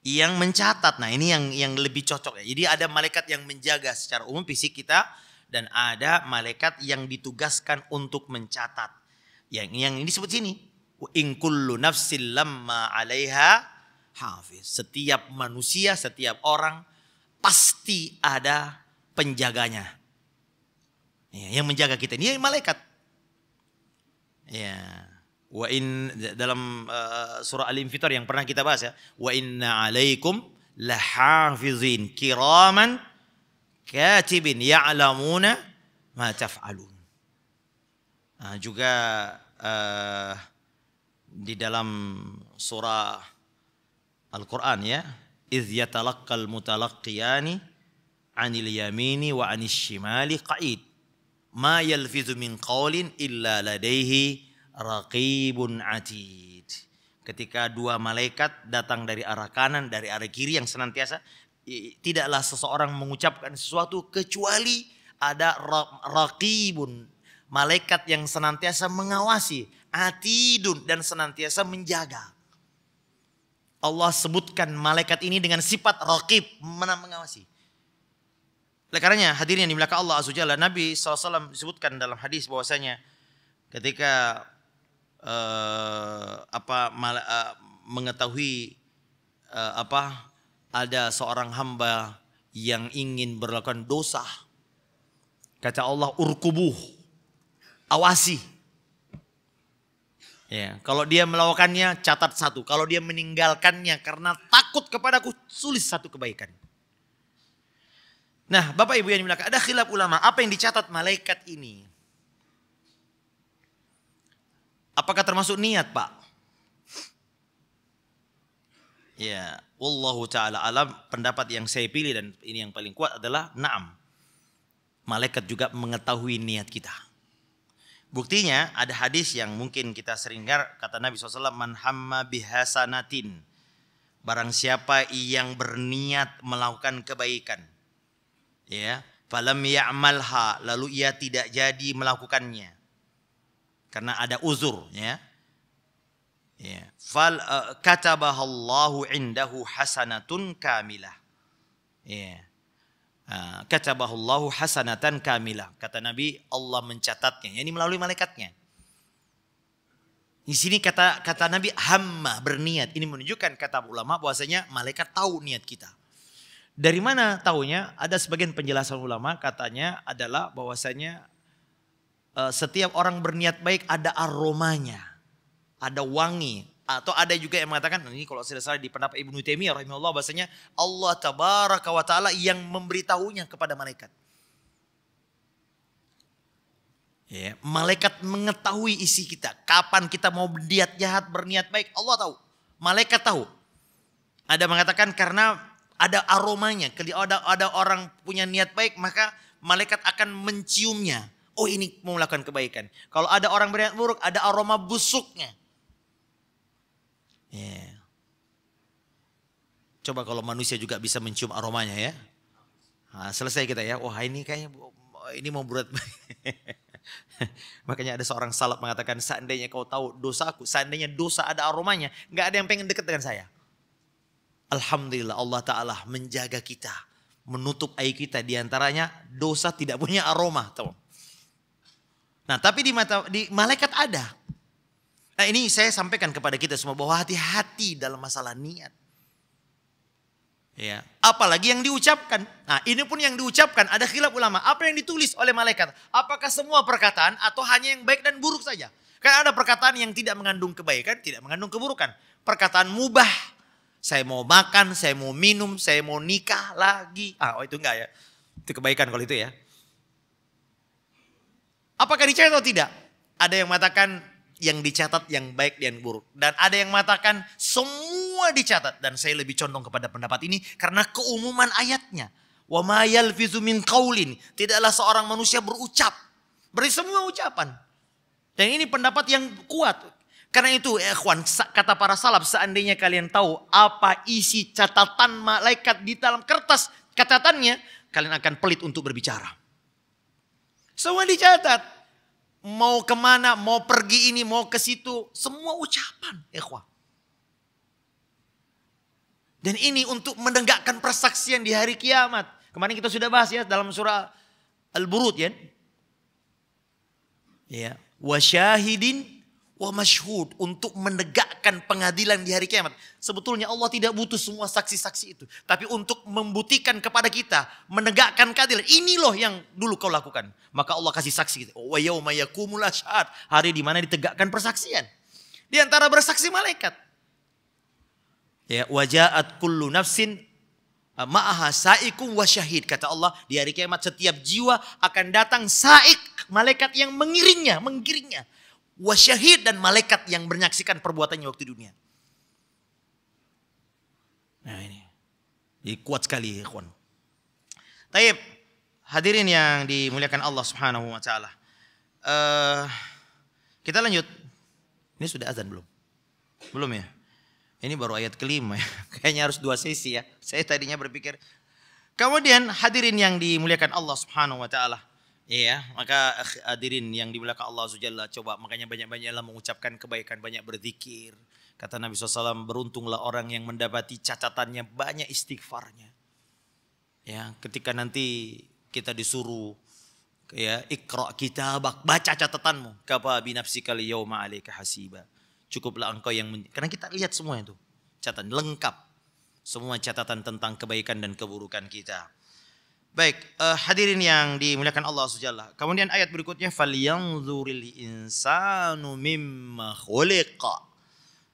yang mencatat. Nah, ini yang yang lebih cocok ya. Jadi ada malaikat yang menjaga secara umum fisik kita dan ada malaikat yang ditugaskan untuk mencatat. Yang yang ini disebut sini. In kullu nafsin lamma 'alaiha hafiz. Setiap manusia, setiap orang pasti ada penjaganya. Ya, yang menjaga kita ini malaikat. Ya. Wa in dalam uh, surah Al-Infitar yang pernah kita bahas ya. Wa inna alaikum lahafizin kiraman katibin ya'lamuna ma taf'alun. Nah, juga uh, di dalam surah Al-Quran ya. Iz yatalaqqal mutalaqqiyani anil yamini wa anis shimali qa'id. Ma yalfizu min qawlin illa ladaihi raqibun atid. Ketika dua malaikat datang dari arah kanan, dari arah kiri yang senantiasa tidaklah seseorang mengucapkan sesuatu kecuali ada raqibun malaikat yang senantiasa mengawasi atidun dan senantiasa menjaga Allah sebutkan malaikat ini dengan sifat rakib. mana mengawasi. Oleh karenanya hadirin yang dimiliki Allah Azza Jalla, Nabi SAW disebutkan dalam hadis bahwasanya ketika uh, apa mal, uh, eh, mengetahui uh, apa ada seorang hamba yang ingin berlakukan dosa kata Allah urkubuh awasi Ya, kalau dia melakukannya catat satu. Kalau dia meninggalkannya karena takut kepadaku sulit satu kebaikan. Nah, Bapak Ibu yang dimuliakan, ada khilaf ulama. Apa yang dicatat malaikat ini? Apakah termasuk niat, Pak? Ya, wallahu taala alam pendapat yang saya pilih dan ini yang paling kuat adalah na'am. Malaikat juga mengetahui niat kita. Buktinya ada hadis yang mungkin kita sering dengar kata Nabi SAW man hamma bihasanatin. Barang siapa yang berniat melakukan kebaikan. Ya, falam ya'malha lalu ia tidak jadi melakukannya. Karena ada uzur ya. Ya, fal uh, katabahallahu indahu hasanatun kamilah. Ya. Kata ah, katabahullahu hasanatan kamilah. Kata Nabi, Allah mencatatnya. Ya, ini melalui malaikatnya. Di sini kata kata Nabi hamma berniat. Ini menunjukkan kata ulama bahwasanya malaikat tahu niat kita. Dari mana tahunya? Ada sebagian penjelasan ulama katanya adalah bahwasanya eh, setiap orang berniat baik ada aromanya, ada wangi. Atau ada juga yang mengatakan, ini kalau tidak salah di pendapat Ibnu Taimiyah rahimahullah bahasanya Allah tabaraka wa ta'ala yang memberitahunya kepada malaikat. Ya, malaikat mengetahui isi kita. Kapan kita mau berniat jahat, berniat baik, Allah tahu. Malaikat tahu. Ada mengatakan karena ada aromanya. Kalau ada ada orang punya niat baik, maka malaikat akan menciumnya. Oh ini mau melakukan kebaikan. Kalau ada orang berniat buruk, ada aroma busuknya. Yeah. Coba kalau manusia juga bisa mencium aromanya ya. Nah, selesai kita ya. Wah ini kayaknya ini mau berat. Makanya ada seorang salat mengatakan seandainya kau tahu dosaku, seandainya dosa ada aromanya, nggak ada yang pengen dekat dengan saya. Alhamdulillah Allah Ta'ala menjaga kita. Menutup air kita diantaranya dosa tidak punya aroma. Tahu. Nah tapi di, mata, di malaikat ada. Nah ini saya sampaikan kepada kita semua bahwa hati-hati dalam masalah niat. Ya. Apalagi yang diucapkan. Nah ini pun yang diucapkan ada khilaf ulama. Apa yang ditulis oleh malaikat? Apakah semua perkataan atau hanya yang baik dan buruk saja? Karena ada perkataan yang tidak mengandung kebaikan, tidak mengandung keburukan. Perkataan mubah. Saya mau makan, saya mau minum, saya mau nikah lagi. Ah, oh itu enggak ya. Itu kebaikan kalau itu ya. Apakah dicari atau tidak? Ada yang mengatakan yang dicatat yang baik dan buruk. Dan ada yang mengatakan semua dicatat. Dan saya lebih condong kepada pendapat ini karena keumuman ayatnya. Wa ma min Tidaklah seorang manusia berucap. Beri semua ucapan. Dan ini pendapat yang kuat. Karena itu eh, ikhwan, kata para salaf seandainya kalian tahu apa isi catatan malaikat di dalam kertas catatannya, kalian akan pelit untuk berbicara. Semua dicatat mau kemana, mau pergi ini, mau ke situ. Semua ucapan, ikhwah. Dan ini untuk menegakkan persaksian di hari kiamat. Kemarin kita sudah bahas ya dalam surah Al-Burud ya. Ya, wasyahidin wa masyhud untuk menegakkan pengadilan di hari kiamat. Sebetulnya Allah tidak butuh semua saksi-saksi itu, tapi untuk membuktikan kepada kita menegakkan keadilan. Ini loh yang dulu kau lakukan. Maka Allah kasih saksi gitu. Wa yauma hari di ditegakkan persaksian. Di antara bersaksi malaikat. Ya, wajaat kullu nafsin ah, ma'aha sa'ikum wa syahid. Kata Allah, di hari kiamat setiap jiwa akan datang sa'ik, malaikat yang mengiringnya, menggiringnya wasyahid dan malaikat yang menyaksikan perbuatannya waktu dunia. Nah ini. Jadi kuat sekali ikhwan. Taib, hadirin yang dimuliakan Allah Subhanahu wa taala. Uh, kita lanjut. Ini sudah azan belum? Belum ya? Ini baru ayat kelima ya. Kayaknya harus dua sesi ya. Saya tadinya berpikir. Kemudian hadirin yang dimuliakan Allah Subhanahu wa taala. Iya, maka hadirin yang dimuliakan Allah Subhanahu coba makanya banyak-banyaklah mengucapkan kebaikan, banyak berzikir. Kata Nabi SAW, beruntunglah orang yang mendapati cacatannya banyak istighfarnya. Ya, ketika nanti kita disuruh ya ikra kitabak, baca catatanmu. binafsi kali yauma alika hasiba. Cukuplah engkau yang men... karena kita lihat semua itu. Catatan lengkap. Semua catatan tentang kebaikan dan keburukan kita. Baik, uh, hadirin yang dimuliakan Allah Subhanahu Kemudian ayat berikutnya falyanzuril insanu mimma khuliqa.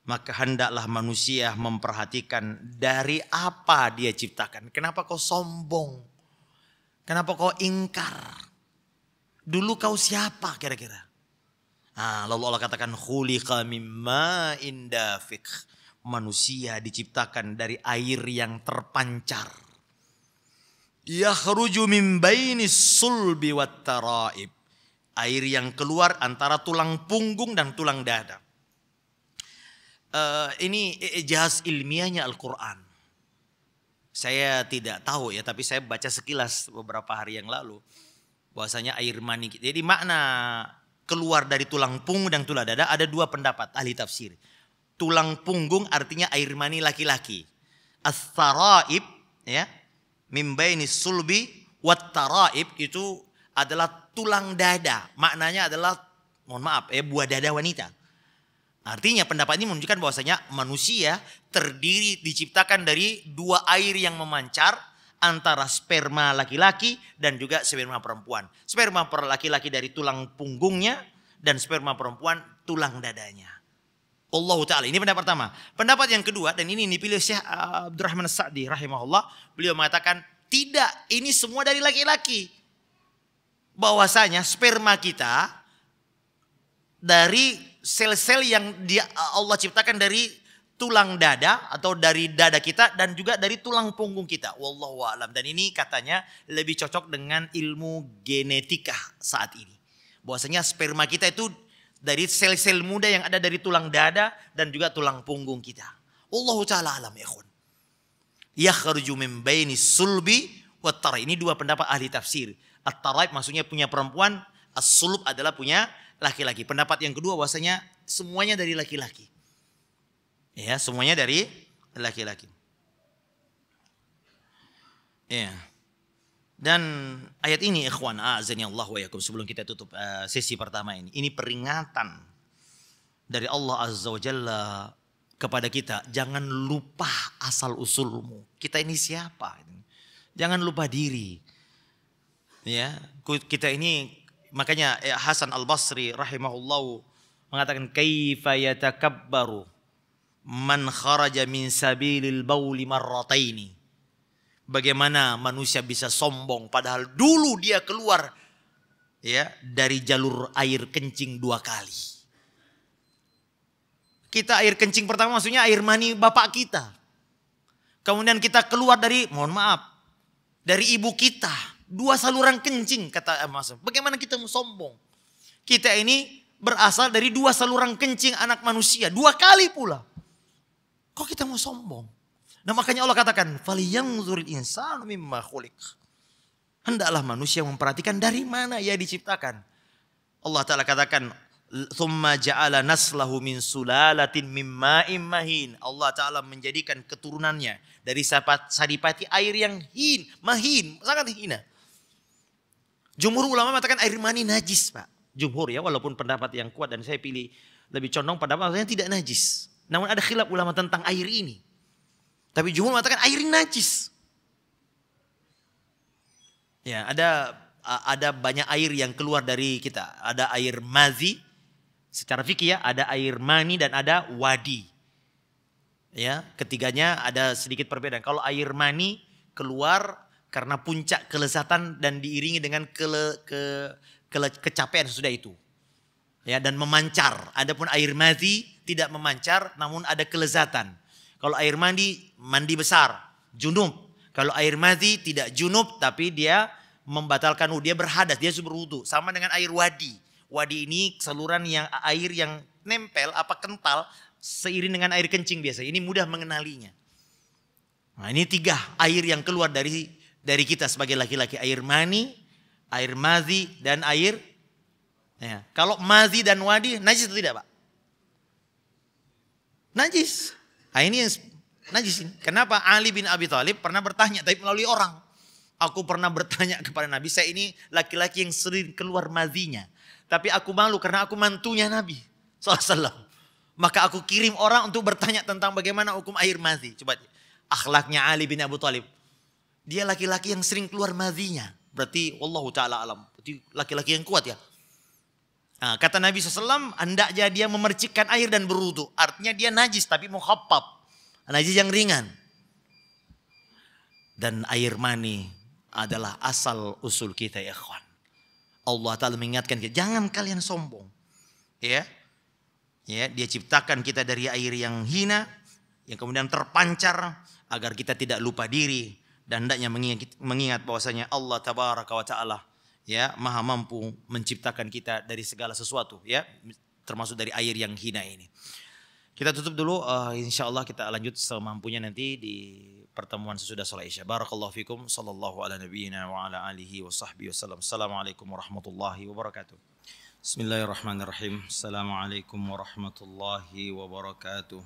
Maka hendaklah manusia memperhatikan dari apa dia ciptakan. Kenapa kau sombong? Kenapa kau ingkar? Dulu kau siapa kira-kira? Nah, lalu Allah katakan khuliqa mimma indafik. Manusia diciptakan dari air yang terpancar yakhruju min baini sulbi wat taraib. Air yang keluar antara tulang punggung dan tulang dada. Uh, ini ijaz eh, ilmiahnya Al-Quran. Saya tidak tahu ya, tapi saya baca sekilas beberapa hari yang lalu. Bahwasanya air mani. Jadi makna keluar dari tulang punggung dan tulang dada ada dua pendapat ahli tafsir. Tulang punggung artinya air mani laki-laki. As-saraib ya, mimbaini sulbi wattaraib itu adalah tulang dada. Maknanya adalah mohon maaf eh buah dada wanita. Artinya pendapat ini menunjukkan bahwasanya manusia terdiri diciptakan dari dua air yang memancar antara sperma laki-laki dan juga sperma perempuan. Sperma per laki-laki dari tulang punggungnya dan sperma perempuan tulang dadanya. Allah ta'ala. Ini pendapat pertama. Pendapat yang kedua, dan ini dipilih Syekh uh, Abdurrahman Sa'di rahimahullah. Beliau mengatakan, tidak ini semua dari laki-laki. Bahwasanya sperma kita dari sel-sel yang dia uh, Allah ciptakan dari tulang dada atau dari dada kita dan juga dari tulang punggung kita. Wallahu alam. Dan ini katanya lebih cocok dengan ilmu genetika saat ini. Bahwasanya sperma kita itu dari sel-sel muda yang ada dari tulang dada dan juga tulang punggung kita. Allah taala alam ya ikhwan. Yakhruju min baini sulbi wa tarai. Ini dua pendapat ahli tafsir. At-tarai maksudnya punya perempuan, as sulub adalah punya laki-laki. Pendapat yang kedua bahwasanya semuanya dari laki-laki. Ya, semuanya dari laki-laki. Ya. -laki. Yeah. Dan ayat ini ikhwan azan Allah wa yakum sebelum kita tutup eh, sesi pertama ini. Ini peringatan dari Allah Azza wa Jalla kepada kita, jangan lupa asal usulmu. Kita ini siapa? Jangan lupa diri. Ya, kita ini makanya eh, Hasan Al Basri rahimahullah mengatakan kaifa yatakabbaru man kharaja min sabilil bauli marrataini Bagaimana manusia bisa sombong padahal dulu dia keluar ya dari jalur air kencing dua kali. Kita air kencing pertama maksudnya air mani bapak kita. Kemudian kita keluar dari mohon maaf dari ibu kita. Dua saluran kencing kata eh, Mas. Bagaimana kita mau sombong? Kita ini berasal dari dua saluran kencing anak manusia. Dua kali pula. Kok kita mau sombong? Nah makanya Allah katakan, zuril insan mimma khuliq." Hendaklah manusia memperhatikan dari mana ia diciptakan. Allah Ta'ala katakan, "Tsumma ja'ala naslahu min sulalatin mimma immahin. Allah Ta'ala menjadikan keturunannya dari sadipati air yang hin, mahin, sangat hina. Jumhur ulama mengatakan air mani najis, Pak. Jumhur ya, walaupun pendapat yang kuat dan saya pilih lebih condong pendapat maksudnya tidak najis. Namun ada khilaf ulama tentang air ini. Tapi jumhur mengatakan air ini najis. Ya, ada ada banyak air yang keluar dari kita. Ada air mazi secara fikih ya, ada air mani dan ada wadi. Ya, ketiganya ada sedikit perbedaan. Kalau air mani keluar karena puncak kelezatan dan diiringi dengan kele, ke, kele, kecapean sesudah itu. Ya, dan memancar. Adapun air mazi tidak memancar namun ada kelezatan kalau air mandi, mandi besar, junub. Kalau air mandi tidak junub tapi dia membatalkan wudhu dia berhadas, dia berwudu. Sama dengan air wadi. Wadi ini saluran yang air yang nempel apa kental seiring dengan air kencing biasa. Ini mudah mengenalinya. Nah, ini tiga air yang keluar dari dari kita sebagai laki-laki air mani, air mazi dan air ya. Kalau mazi dan wadi najis atau tidak, Pak? Najis. Nah, ini yang najis ini. Kenapa Ali bin Abi Thalib pernah bertanya tapi melalui orang. Aku pernah bertanya kepada Nabi, saya ini laki-laki yang sering keluar mazinya. Tapi aku malu karena aku mantunya Nabi SAW. Maka aku kirim orang untuk bertanya tentang bagaimana hukum air mazi. Coba akhlaknya Ali bin Abu Thalib. Dia laki-laki yang sering keluar mazinya. Berarti Allah taala alam. laki-laki yang kuat ya. Nah, kata Nabi SAW, hendaknya dia memercikkan air dan berwudu. Artinya dia najis tapi mukhaffaf. Najis yang ringan. Dan air mani adalah asal usul kita ya kawan. Allah Ta'ala mengingatkan kita, jangan kalian sombong. Ya, ya dia ciptakan kita dari air yang hina, yang kemudian terpancar agar kita tidak lupa diri dan hendaknya mengingat, mengingat bahwasanya Allah Tabaraka wa Ta'ala ya maha mampu menciptakan kita dari segala sesuatu ya termasuk dari air yang hina ini. Kita tutup dulu uh, eh, insya Allah kita lanjut semampunya nanti di pertemuan sesudah sholat isya. Barakallahu fikum sallallahu ala nabiyyina wa ala alihi wa sahbihi wasallam. Assalamualaikum warahmatullahi wabarakatuh. Bismillahirrahmanirrahim. Assalamualaikum warahmatullahi wabarakatuh.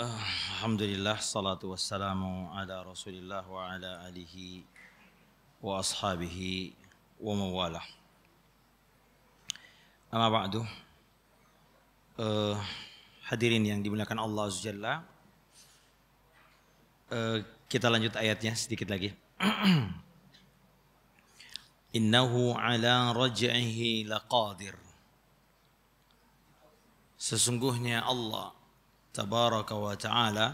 Alhamdulillah salatu wassalamu ala rasulillah wa ala alihi wa ashabihi wa mawalah Amma ba'du uh, Hadirin yang dimuliakan Allah Subhanahu uh, eh, Kita lanjut ayatnya sedikit lagi Innahu ala raj'ihi laqadir Sesungguhnya Allah tabaraka wa ta'ala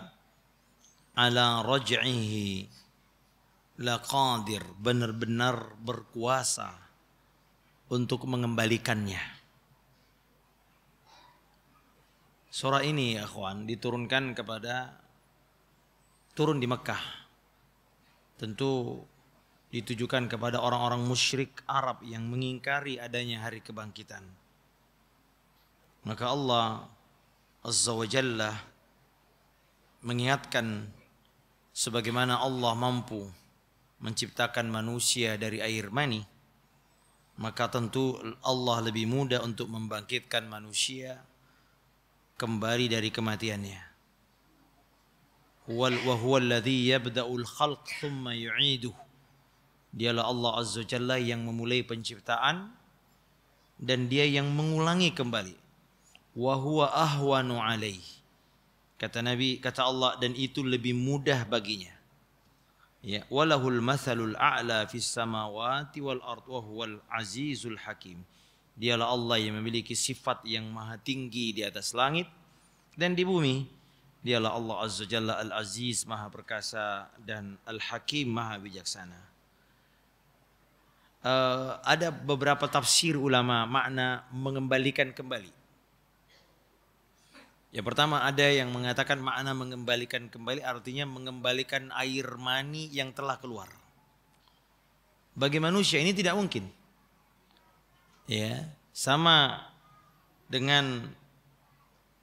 ala raj'ihi laqadir benar-benar berkuasa untuk mengembalikannya. Surah ini ya kawan diturunkan kepada turun di Mekah. Tentu ditujukan kepada orang-orang musyrik Arab yang mengingkari adanya hari kebangkitan. Maka Allah Azza wa Jalla mengingatkan sebagaimana Allah mampu menciptakan manusia dari air mani maka tentu Allah lebih mudah untuk membangkitkan manusia kembali dari kematiannya wal wa huwa alladhi yabda'ul khalq thumma yu'iduh dialah Allah azza jalla yang memulai penciptaan dan dia yang mengulangi kembali wa huwa ahwanu alaih. Kata Nabi, kata Allah dan itu lebih mudah baginya. Ya, walahul mathalul a'la fis samawati wal ard wa huwal azizul hakim. Dialah Allah yang memiliki sifat yang maha tinggi di atas langit dan di bumi. Dialah Allah Azza Jalla Al-Aziz Maha Perkasa dan Al-Hakim Maha Bijaksana. Uh, ada beberapa tafsir ulama makna mengembalikan kembali. Ya pertama ada yang mengatakan makna mengembalikan kembali artinya mengembalikan air mani yang telah keluar. Bagi manusia ini tidak mungkin. Ya, sama dengan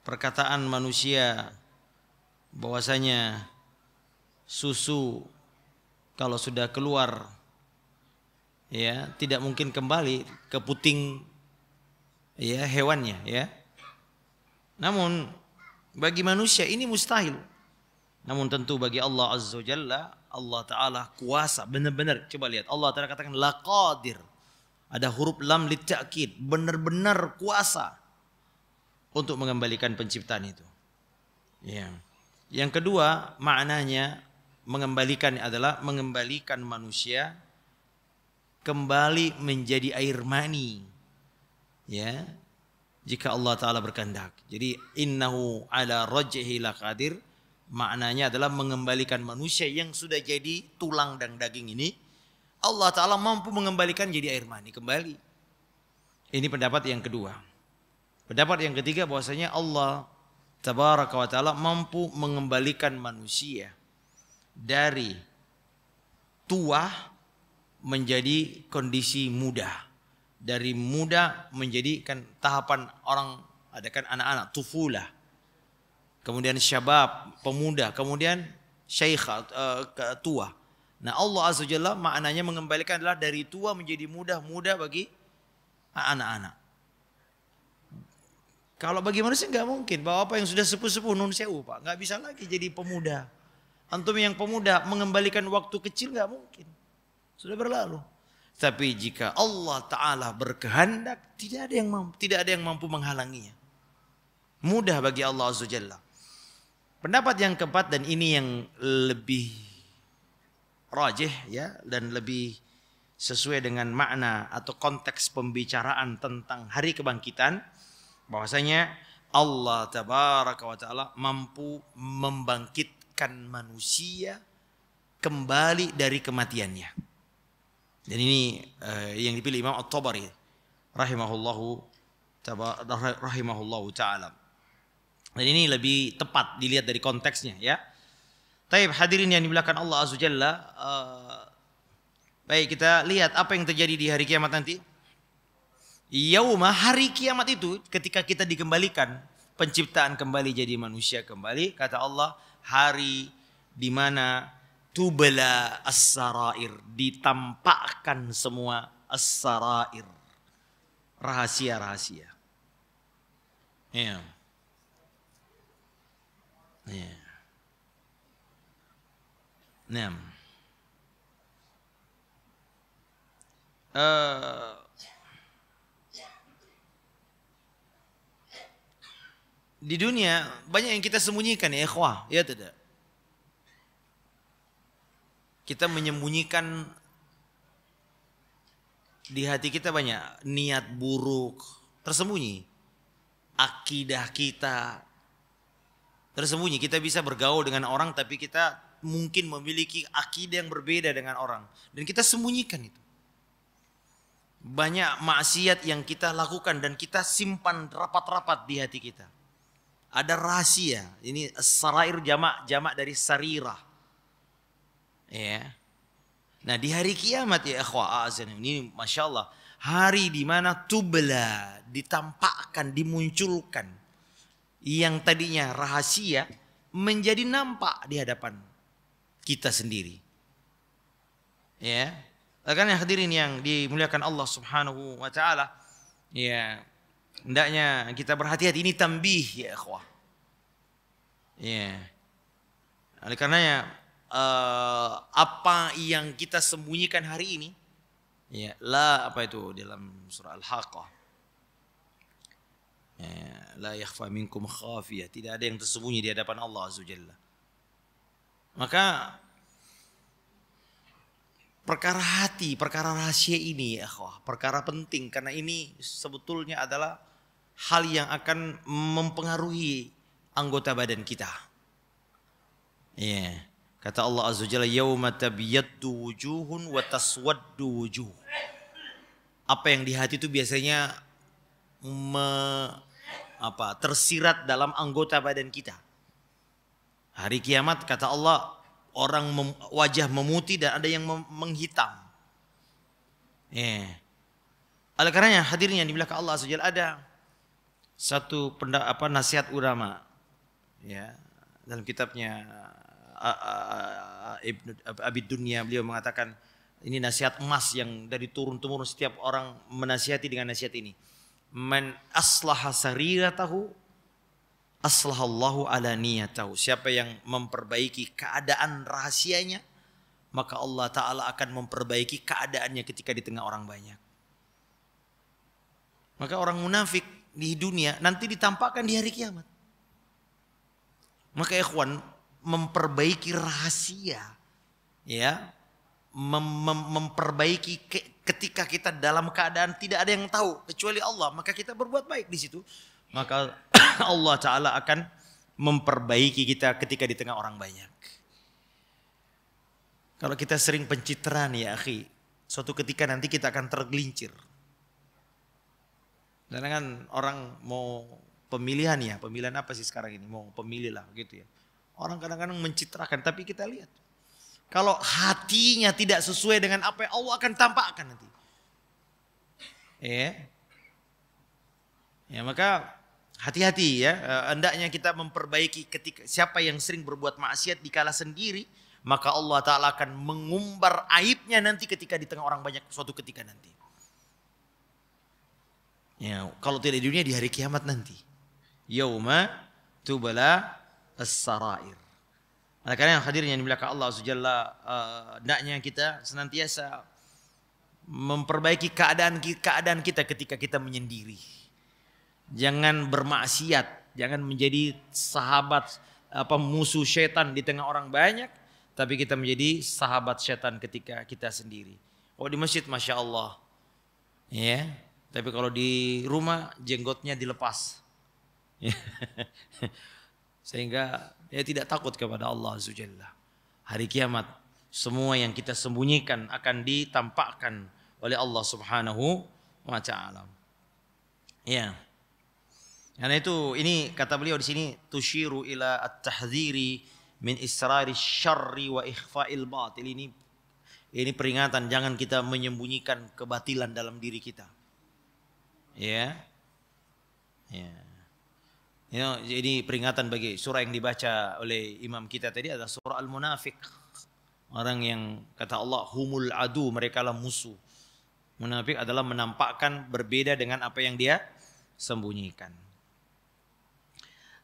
perkataan manusia bahwasanya susu kalau sudah keluar ya tidak mungkin kembali ke puting ya hewannya ya. Namun bagi manusia ini mustahil. Namun tentu bagi Allah Azza wa Jalla, Allah Ta'ala kuasa. Benar-benar, coba lihat. Allah Ta'ala katakan, La qadir. Ada huruf lam litakid. Benar-benar kuasa. Untuk mengembalikan penciptaan itu. Ya. Yang kedua, maknanya mengembalikan adalah mengembalikan manusia kembali menjadi air mani. Ya, jika Allah taala berkehendak. Jadi innahu ala raj'ihi laqadir maknanya adalah mengembalikan manusia yang sudah jadi tulang dan daging ini Allah taala mampu mengembalikan jadi air mani kembali. Ini pendapat yang kedua. Pendapat yang ketiga bahwasanya Allah tabaraka wa taala mampu mengembalikan manusia dari tua menjadi kondisi muda dari muda menjadi kan tahapan orang ada kan anak-anak tufulah kemudian syabab pemuda kemudian syekh uh, tua nah Allah azza jalla maknanya mengembalikan adalah dari tua menjadi muda muda bagi anak-anak kalau bagi manusia nggak mungkin bahwa apa yang sudah sepuh-sepuh nun sewu pak nggak bisa lagi jadi pemuda antum yang pemuda mengembalikan waktu kecil nggak mungkin sudah berlalu tapi jika Allah Ta'ala berkehendak, tidak ada yang mampu, tidak ada yang mampu menghalanginya. Mudah bagi Allah Azza Jalla. Pendapat yang keempat dan ini yang lebih rajih ya dan lebih sesuai dengan makna atau konteks pembicaraan tentang hari kebangkitan bahwasanya Allah tabaraka wa taala mampu membangkitkan manusia kembali dari kematiannya. Dan ini uh, yang dipilih Imam At-Tabari rahimahullahu rahimahullahu taala. Dan ini lebih tepat dilihat dari konteksnya ya. Taib hadirin yang dimuliakan Allah Azza Jalla. Uh, baik kita lihat apa yang terjadi di hari kiamat nanti. Yauma hari kiamat itu ketika kita dikembalikan penciptaan kembali jadi manusia kembali kata Allah hari di mana tubala as-sarair ditampakkan semua as-sarair rahasia-rahasia ya ya Nah. Uh, di dunia banyak yang kita sembunyikan ya ikhwah, ya tidak? kita menyembunyikan di hati kita banyak niat buruk tersembunyi akidah kita tersembunyi kita bisa bergaul dengan orang tapi kita mungkin memiliki akidah yang berbeda dengan orang dan kita sembunyikan itu banyak maksiat yang kita lakukan dan kita simpan rapat-rapat di hati kita ada rahasia ini sarair jamak jamak dari sarirah Ya. Nah di hari kiamat ya ikhwah azan ini masya Allah hari dimana tubla ditampakkan dimunculkan yang tadinya rahasia menjadi nampak di hadapan kita sendiri. Ya, akan yang hadirin yang dimuliakan Allah Subhanahu wa taala. Ya, hendaknya kita berhati-hati ini tambih ya ikhwah. Ya. Oleh karenanya uh, apa yang kita sembunyikan hari ini ya la apa itu dalam surah al-haqqah ya, la yakhfa minkum khafiyah tidak ada yang tersembunyi di hadapan Allah azza jalla maka perkara hati, perkara rahasia ini ya akhwah, perkara penting karena ini sebetulnya adalah hal yang akan mempengaruhi anggota badan kita. ya Yeah. Kata Allah Azza Jalla, "Yauma tabiyyatu wujuhun wa taswaddu wujuh." Apa yang di hati itu biasanya me, apa, tersirat dalam anggota badan kita. Hari kiamat kata Allah, orang mem, wajah memutih dan ada yang mem, menghitam. Eh. Yeah. Oleh karenanya hadirnya di belakang Allah Azza Jalla ada satu pendak, apa nasihat ulama ya dalam kitabnya Abid Abi Dunia beliau mengatakan ini nasihat emas yang dari turun temurun setiap orang menasihati dengan nasihat ini. Man aslaha sariratahu aslahallahu ala niyatahu. Siapa yang memperbaiki keadaan rahasianya, maka Allah Ta'ala akan memperbaiki keadaannya ketika di tengah orang banyak. Maka orang munafik di dunia nanti ditampakkan di hari kiamat. Maka ikhwan, memperbaiki rahasia ya mem mem memperbaiki ke ketika kita dalam keadaan tidak ada yang tahu kecuali Allah maka kita berbuat baik di situ maka Allah taala akan memperbaiki kita ketika di tengah orang banyak kalau kita sering pencitraan ya akhi suatu ketika nanti kita akan tergelincir dan kan orang mau pemilihan ya pemilihan apa sih sekarang ini mau pemilih lah gitu ya Orang kadang-kadang mencitrakan, tapi kita lihat. Kalau hatinya tidak sesuai dengan apa yang Allah akan tampakkan nanti. Ya. Ya, maka hati-hati ya. Eh, hendaknya kita memperbaiki ketika siapa yang sering berbuat maksiat dikala sendiri, maka Allah taala akan mengumbar aibnya nanti ketika di tengah orang banyak suatu ketika nanti. Ya, kalau tidak di dunia di hari kiamat nanti. Yauma tubala as-sarair. Oleh karena yang hadirnya dimuliakan Allah SWT, eh, hendaknya uh, kita senantiasa memperbaiki keadaan keadaan kita ketika kita menyendiri. Jangan bermaksiat, jangan menjadi sahabat apa eh, musuh setan di tengah orang banyak, tapi kita menjadi sahabat setan ketika kita sendiri. Oh di masjid masya Allah, ya. Tapi kalau di rumah jenggotnya dilepas. Ya. Sehingga dia tidak takut kepada Allah Azza Hari kiamat semua yang kita sembunyikan akan ditampakkan oleh Allah Subhanahu wa taala. Ya. Karena itu ini kata beliau di sini tusyiru ila at-tahdhiri min israri syarri wa ikhfa'il batil. Ini ini peringatan jangan kita menyembunyikan kebatilan dalam diri kita. Ya. Ya. Ya, ini peringatan bagi surah yang dibaca oleh imam kita tadi adalah surah Al-Munafik. Orang yang kata Allah humul adu, mereka lah musuh. Munafik adalah menampakkan berbeda dengan apa yang dia sembunyikan.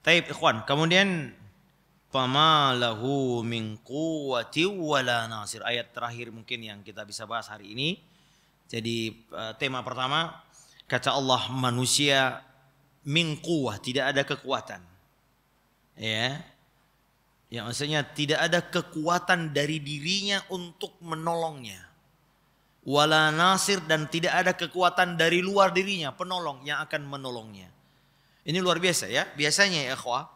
Taib ikhwan, kemudian fama min quwwati wala nasir. Ayat terakhir mungkin yang kita bisa bahas hari ini. Jadi eh, tema pertama kata Allah manusia min quwah, tidak ada kekuatan. Ya. yang maksudnya tidak ada kekuatan dari dirinya untuk menolongnya. Wala nasir dan tidak ada kekuatan dari luar dirinya, penolong yang akan menolongnya. Ini luar biasa ya. Biasanya ya ikhwah,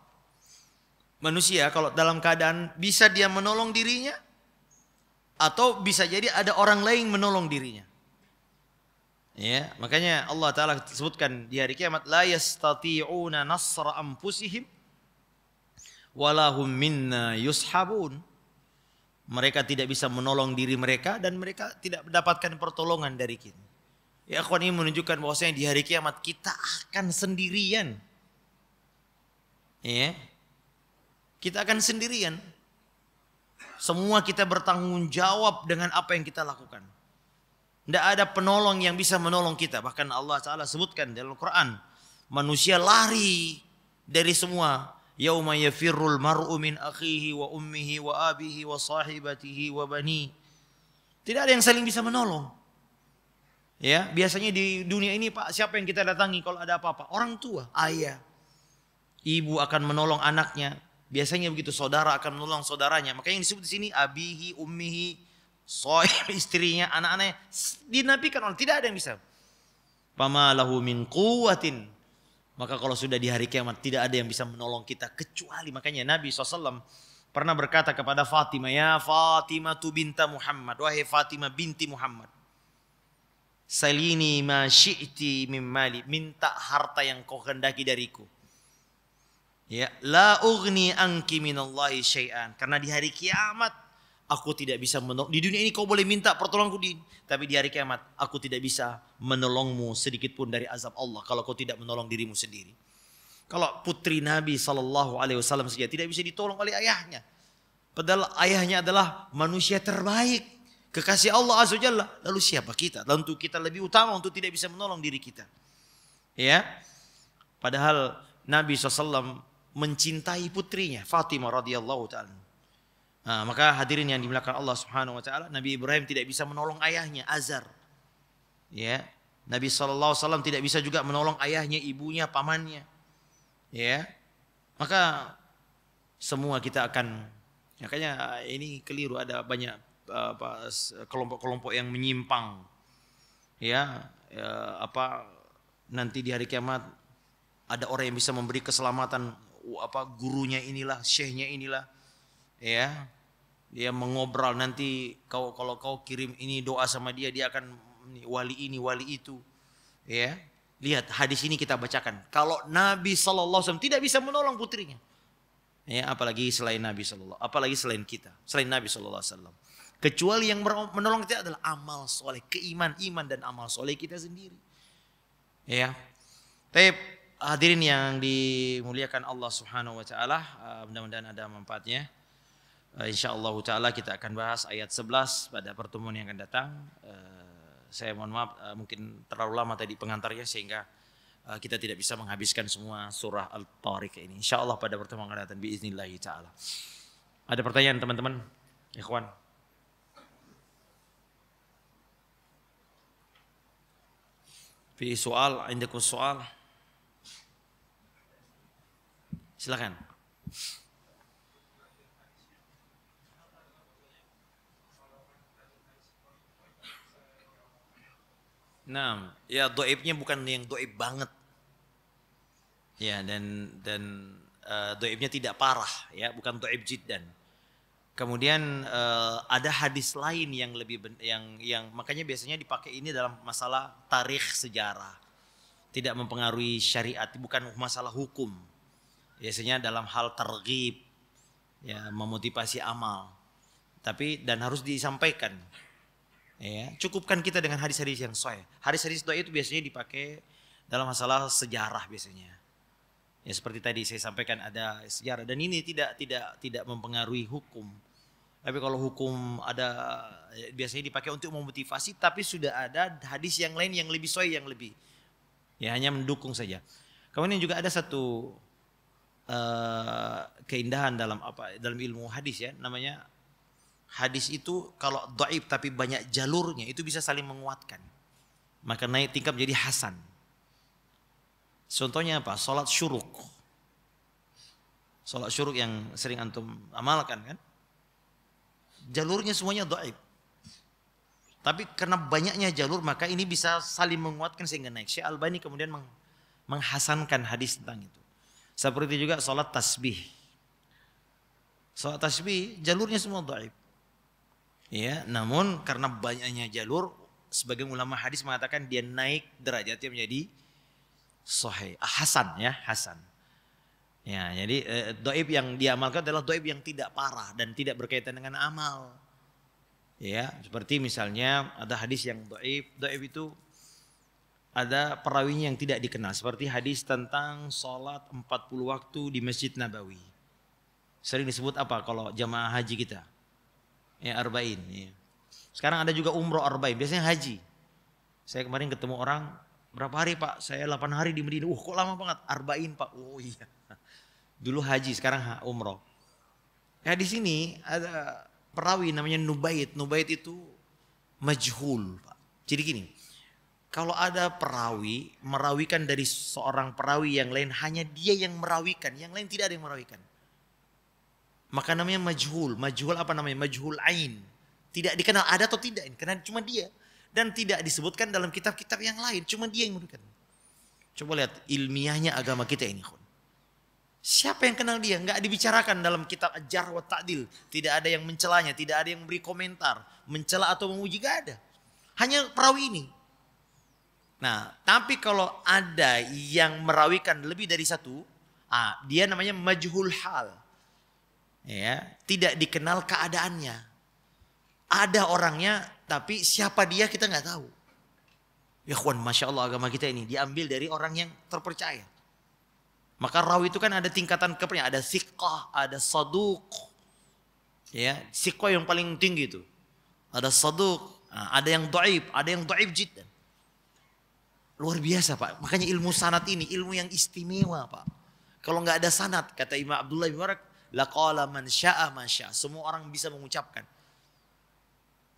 manusia kalau dalam keadaan bisa dia menolong dirinya atau bisa jadi ada orang lain menolong dirinya. Ya, makanya Allah Taala sebutkan di hari kiamat la yastati'una nasra anfusihim walahum minna yushabun. Mereka tidak bisa menolong diri mereka dan mereka tidak mendapatkan pertolongan dari kita. Ya, akhwan ini menunjukkan bahwasanya di hari kiamat kita akan sendirian. Ya. Kita akan sendirian. Semua kita bertanggung jawab dengan apa yang kita lakukan. Tidak ada penolong yang bisa menolong kita. Bahkan Allah Ta'ala sebutkan dalam Quran. Manusia lari dari semua. Yauma yafirrul mar'u min akhihi wa ummihi wa abihi wa sahibatihi wa bani. Tidak ada yang saling bisa menolong. Ya, biasanya di dunia ini Pak, siapa yang kita datangi kalau ada apa-apa? Orang tua, ayah. Iya. Ibu akan menolong anaknya. Biasanya begitu saudara akan menolong saudaranya. Makanya yang disebut di sini abihi, ummihi, Sohib istrinya, anak-anaknya dinapikan oleh tidak ada yang bisa. Pamalahu min kuatin Maka kalau sudah di hari kiamat tidak ada yang bisa menolong kita kecuali makanya Nabi SAW pernah berkata kepada Fatimah, "Ya Fatimah tu binta Muhammad, wahai Fatimah binti Muhammad. Salini ma syi'ti min minta harta yang kau kehendaki dariku." Ya, la ughni anki minallahi syai'an. Karena di hari kiamat aku tidak bisa menolong. Di dunia ini kau boleh minta pertolonganku di, tapi di hari kiamat aku tidak bisa menolongmu sedikit pun dari azab Allah kalau kau tidak menolong dirimu sendiri. Kalau putri Nabi Shallallahu Alaihi Wasallam saja tidak bisa ditolong oleh ayahnya, padahal ayahnya adalah manusia terbaik, kekasih Allah Azza Jalla. Lalu siapa kita? Tentu kita lebih utama untuk tidak bisa menolong diri kita. Ya, padahal Nabi Alaihi Wasallam mencintai putrinya Fatimah radhiyallahu taala Nah, maka hadirin yang dimuliakan Allah Subhanahu wa taala, Nabi Ibrahim tidak bisa menolong ayahnya Azar. Ya. Nabi sallallahu alaihi wasallam tidak bisa juga menolong ayahnya, ibunya, pamannya. Ya. Maka semua kita akan makanya ah, ini keliru ada banyak ah, kelompok-kelompok yang menyimpang. Ya, ya apa nanti di hari kiamat ada orang yang bisa memberi keselamatan apa gurunya inilah, syekhnya inilah ya dia mengobrol nanti kau kalau kau kirim ini doa sama dia dia akan wali ini wali itu ya lihat hadis ini kita bacakan kalau Nabi saw tidak bisa menolong putrinya ya apalagi selain Nabi saw apalagi selain kita selain Nabi saw kecuali yang menolong kita adalah amal soleh keiman iman dan amal soleh kita sendiri ya tapi hadirin yang dimuliakan Allah Subhanahu wa taala uh, mudah-mudahan ada manfaatnya Eh, insyaallah taala kita akan bahas ayat 11 pada pertemuan yang akan datang. Eh, saya mohon maaf eh, mungkin terlalu lama tadi pengantarnya sehingga kita tidak bisa menghabiskan semua surah Al-Tariq ini. Insyaallah pada pertemuan akan datang biiznillah taala. Ada pertanyaan teman-teman? Ikhwan. Fi soal, indekus soal. Silakan. Nah, ya doibnya bukan yang doib banget. Ya dan dan uh, doibnya tidak parah ya, bukan doib jiddan. Kemudian uh, ada hadis lain yang lebih yang yang makanya biasanya dipakai ini dalam masalah tarikh sejarah. Tidak mempengaruhi syariat, bukan masalah hukum. Biasanya dalam hal tergib ya memotivasi amal. Tapi dan harus disampaikan Ya, cukupkan kita dengan hadis-hadis yang sesuai Hadis-hadis doa itu biasanya dipakai dalam masalah sejarah biasanya. Ya seperti tadi saya sampaikan ada sejarah dan ini tidak tidak tidak mempengaruhi hukum. Tapi kalau hukum ada ya, biasanya dipakai untuk memotivasi tapi sudah ada hadis yang lain yang lebih sesuai yang lebih ya hanya mendukung saja. Kemudian juga ada satu uh, keindahan dalam apa dalam ilmu hadis ya namanya hadis itu kalau doib tapi banyak jalurnya itu bisa saling menguatkan. Maka naik tingkat menjadi hasan. Contohnya apa? Salat syuruk. Salat syuruk yang sering antum amalkan kan? Jalurnya semuanya doib. Tapi karena banyaknya jalur maka ini bisa saling menguatkan sehingga naik. Syekh Albani kemudian meng menghasankan hadis tentang itu. Seperti juga salat tasbih. Salat tasbih jalurnya semua doib. Ya, namun karena banyaknya jalur, sebagian ulama hadis mengatakan dia naik derajatnya menjadi sahih. Ah, hasan ya, Hasan. Ya, jadi eh, doib yang diamalkan adalah doib yang tidak parah dan tidak berkaitan dengan amal. Ya, seperti misalnya ada hadis yang doib, doib itu ada perawinya yang tidak dikenal. Seperti hadis tentang sholat 40 waktu di Masjid Nabawi. Sering disebut apa kalau jamaah haji kita? Ya, arba'in. Ya. Sekarang ada juga umroh arba'in, biasanya haji. Saya kemarin ketemu orang, berapa hari pak? Saya 8 hari di Medina. Uh kok lama banget? Arba'in pak. Oh iya. Dulu haji, sekarang umroh. Ya di sini ada perawi namanya Nubait. Nubait itu majhul pak. Jadi gini, kalau ada perawi merawikan dari seorang perawi yang lain hanya dia yang merawikan, yang lain tidak ada yang merawikan. Maka namanya majhul. Majhul apa namanya? Majhul ain. Tidak dikenal ada atau tidak. Karena cuma dia. Dan tidak disebutkan dalam kitab-kitab yang lain. Cuma dia yang menunjukkan. Coba lihat ilmiahnya agama kita ini. Siapa yang kenal dia? Gak dibicarakan dalam kitab ajar wa ta'dil. Tidak ada yang mencelanya, tidak ada yang memberi komentar. Mencela atau memuji, gak ada. Hanya perawi ini. Nah, tapi kalau ada yang merawikan lebih dari satu, ah, dia namanya majhul hal ya tidak dikenal keadaannya. Ada orangnya, tapi siapa dia kita nggak tahu. Ya kawan, masya Allah agama kita ini diambil dari orang yang terpercaya. Maka rawi itu kan ada tingkatan kepercayaan, ada sikah, ada saduk. Ya, sikah yang paling tinggi itu. Ada saduk, nah, ada yang doib, ada yang doib jidan Luar biasa pak, makanya ilmu sanat ini ilmu yang istimewa pak. Kalau nggak ada sanat, kata Imam Abdullah bin Warak laqala man syaa man syaa. Semua orang bisa mengucapkan.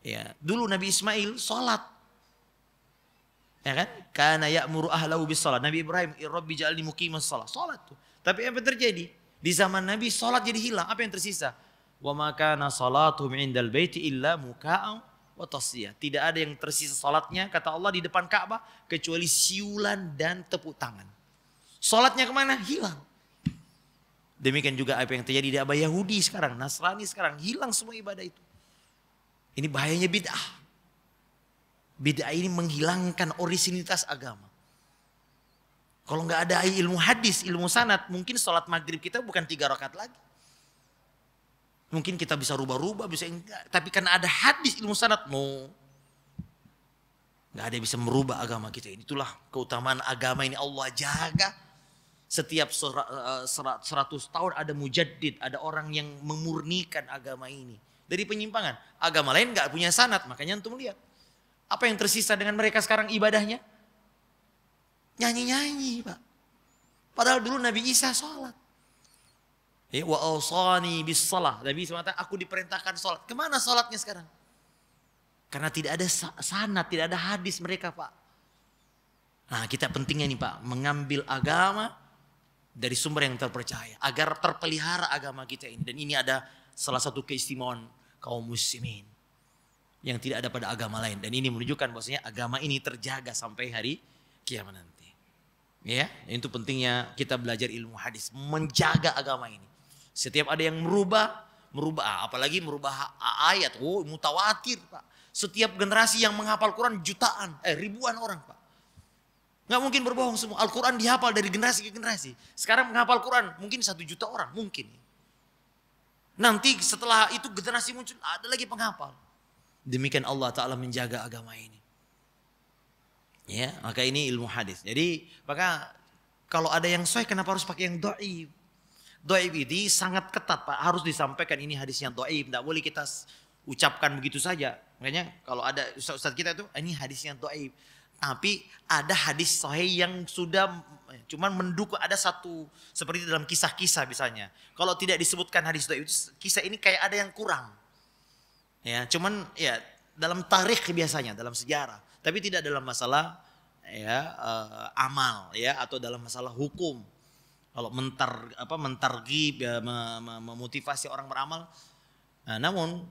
Ya, dulu Nabi Ismail salat. Ya kan? Kana ya'muru ahlahu bis salat. Nabi Ibrahim, ya "Rabbi ja'alni muqimas salat." Salat tuh. Tapi apa terjadi? Di zaman Nabi salat jadi hilang. Apa yang tersisa? Wa ma kana salatuhum indal baiti illa muka'an wa tasdiyah. Tidak ada yang tersisa salatnya kata Allah di depan Ka'bah kecuali siulan dan tepuk tangan. Salatnya kemana? Hilang. Demikian juga apa yang terjadi di Abah Yahudi sekarang, Nasrani sekarang, hilang semua ibadah itu. Ini bahayanya bid'ah. Bid'ah ini menghilangkan orisinitas agama. Kalau nggak ada ilmu hadis, ilmu sanat, mungkin sholat maghrib kita bukan tiga rakaat lagi. Mungkin kita bisa rubah-rubah, bisa enggak. Tapi karena ada hadis ilmu sanat, mau nggak ada yang bisa merubah agama kita. Itulah keutamaan agama ini Allah jaga setiap eh, seratus tahun ada mujaddid, ada orang yang memurnikan agama ini. Dari penyimpangan, agama lain gak punya sanat, makanya untuk lihat. Apa yang tersisa dengan mereka sekarang ibadahnya? Nyanyi-nyanyi, Pak. Padahal dulu Nabi Isa sholat. Eh, wa awsani bis sholat. Nabi Isa mengatakan, aku diperintahkan sholat. Kemana sholatnya sekarang? Karena tidak ada sanat, tidak ada hadis mereka, Pak. Nah, kita pentingnya nih Pak, mengambil agama dari sumber yang terpercaya agar terpelihara agama kita ini dan ini ada salah satu keistimewaan kaum muslimin yang tidak ada pada agama lain dan ini menunjukkan bahwasanya agama ini terjaga sampai hari kiamat nanti. Ya, itu pentingnya kita belajar ilmu hadis, menjaga agama ini. Setiap ada yang merubah, merubah ah, apalagi merubah ayat, oh mutawatir, Pak. Setiap generasi yang menghafal Quran jutaan, eh ribuan orang, Pak. Gak mungkin berbohong semua. Al-Quran dihafal dari generasi ke generasi. Sekarang menghafal Quran mungkin satu juta orang. Mungkin. Nanti setelah itu generasi muncul ada lagi penghafal. Demikian Allah Ta'ala menjaga agama ini. Ya, maka ini ilmu hadis. Jadi maka kalau ada yang sesuai kenapa harus pakai yang doib? Doib ini sangat ketat Pak. Harus disampaikan ini hadisnya doib. Tidak boleh kita ucapkan begitu saja. Makanya kalau ada ustaz-ustaz kita itu ah, ini hadisnya doib tapi ada hadis sahih yang sudah eh, cuman mendukung ada satu seperti dalam kisah-kisah misalnya. Kalau tidak disebutkan hadis itu kisah ini kayak ada yang kurang. Ya, cuman ya dalam tarikh biasanya dalam sejarah, tapi tidak dalam masalah ya uh, amal ya atau dalam masalah hukum. Kalau mentar apa mentargib ya, memotivasi orang beramal. Nah, namun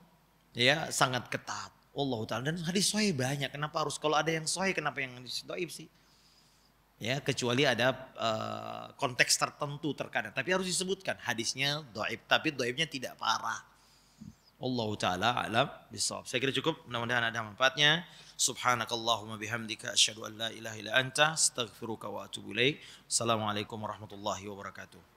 ya sangat ketat Allah taala dan hadis sahih banyak. Kenapa harus kalau ada yang sahih kenapa yang doib sih? Ya, kecuali ada uh, konteks tertentu terkadang. Tapi harus disebutkan hadisnya doib, tapi doibnya tidak parah. Allah taala alam bisawab. Saya kira cukup. Mudah-mudahan ada manfaatnya. Subhanakallahumma bihamdika asyhadu an la ilaha illa anta astaghfiruka wa atubu ilaik. Assalamualaikum warahmatullahi wabarakatuh.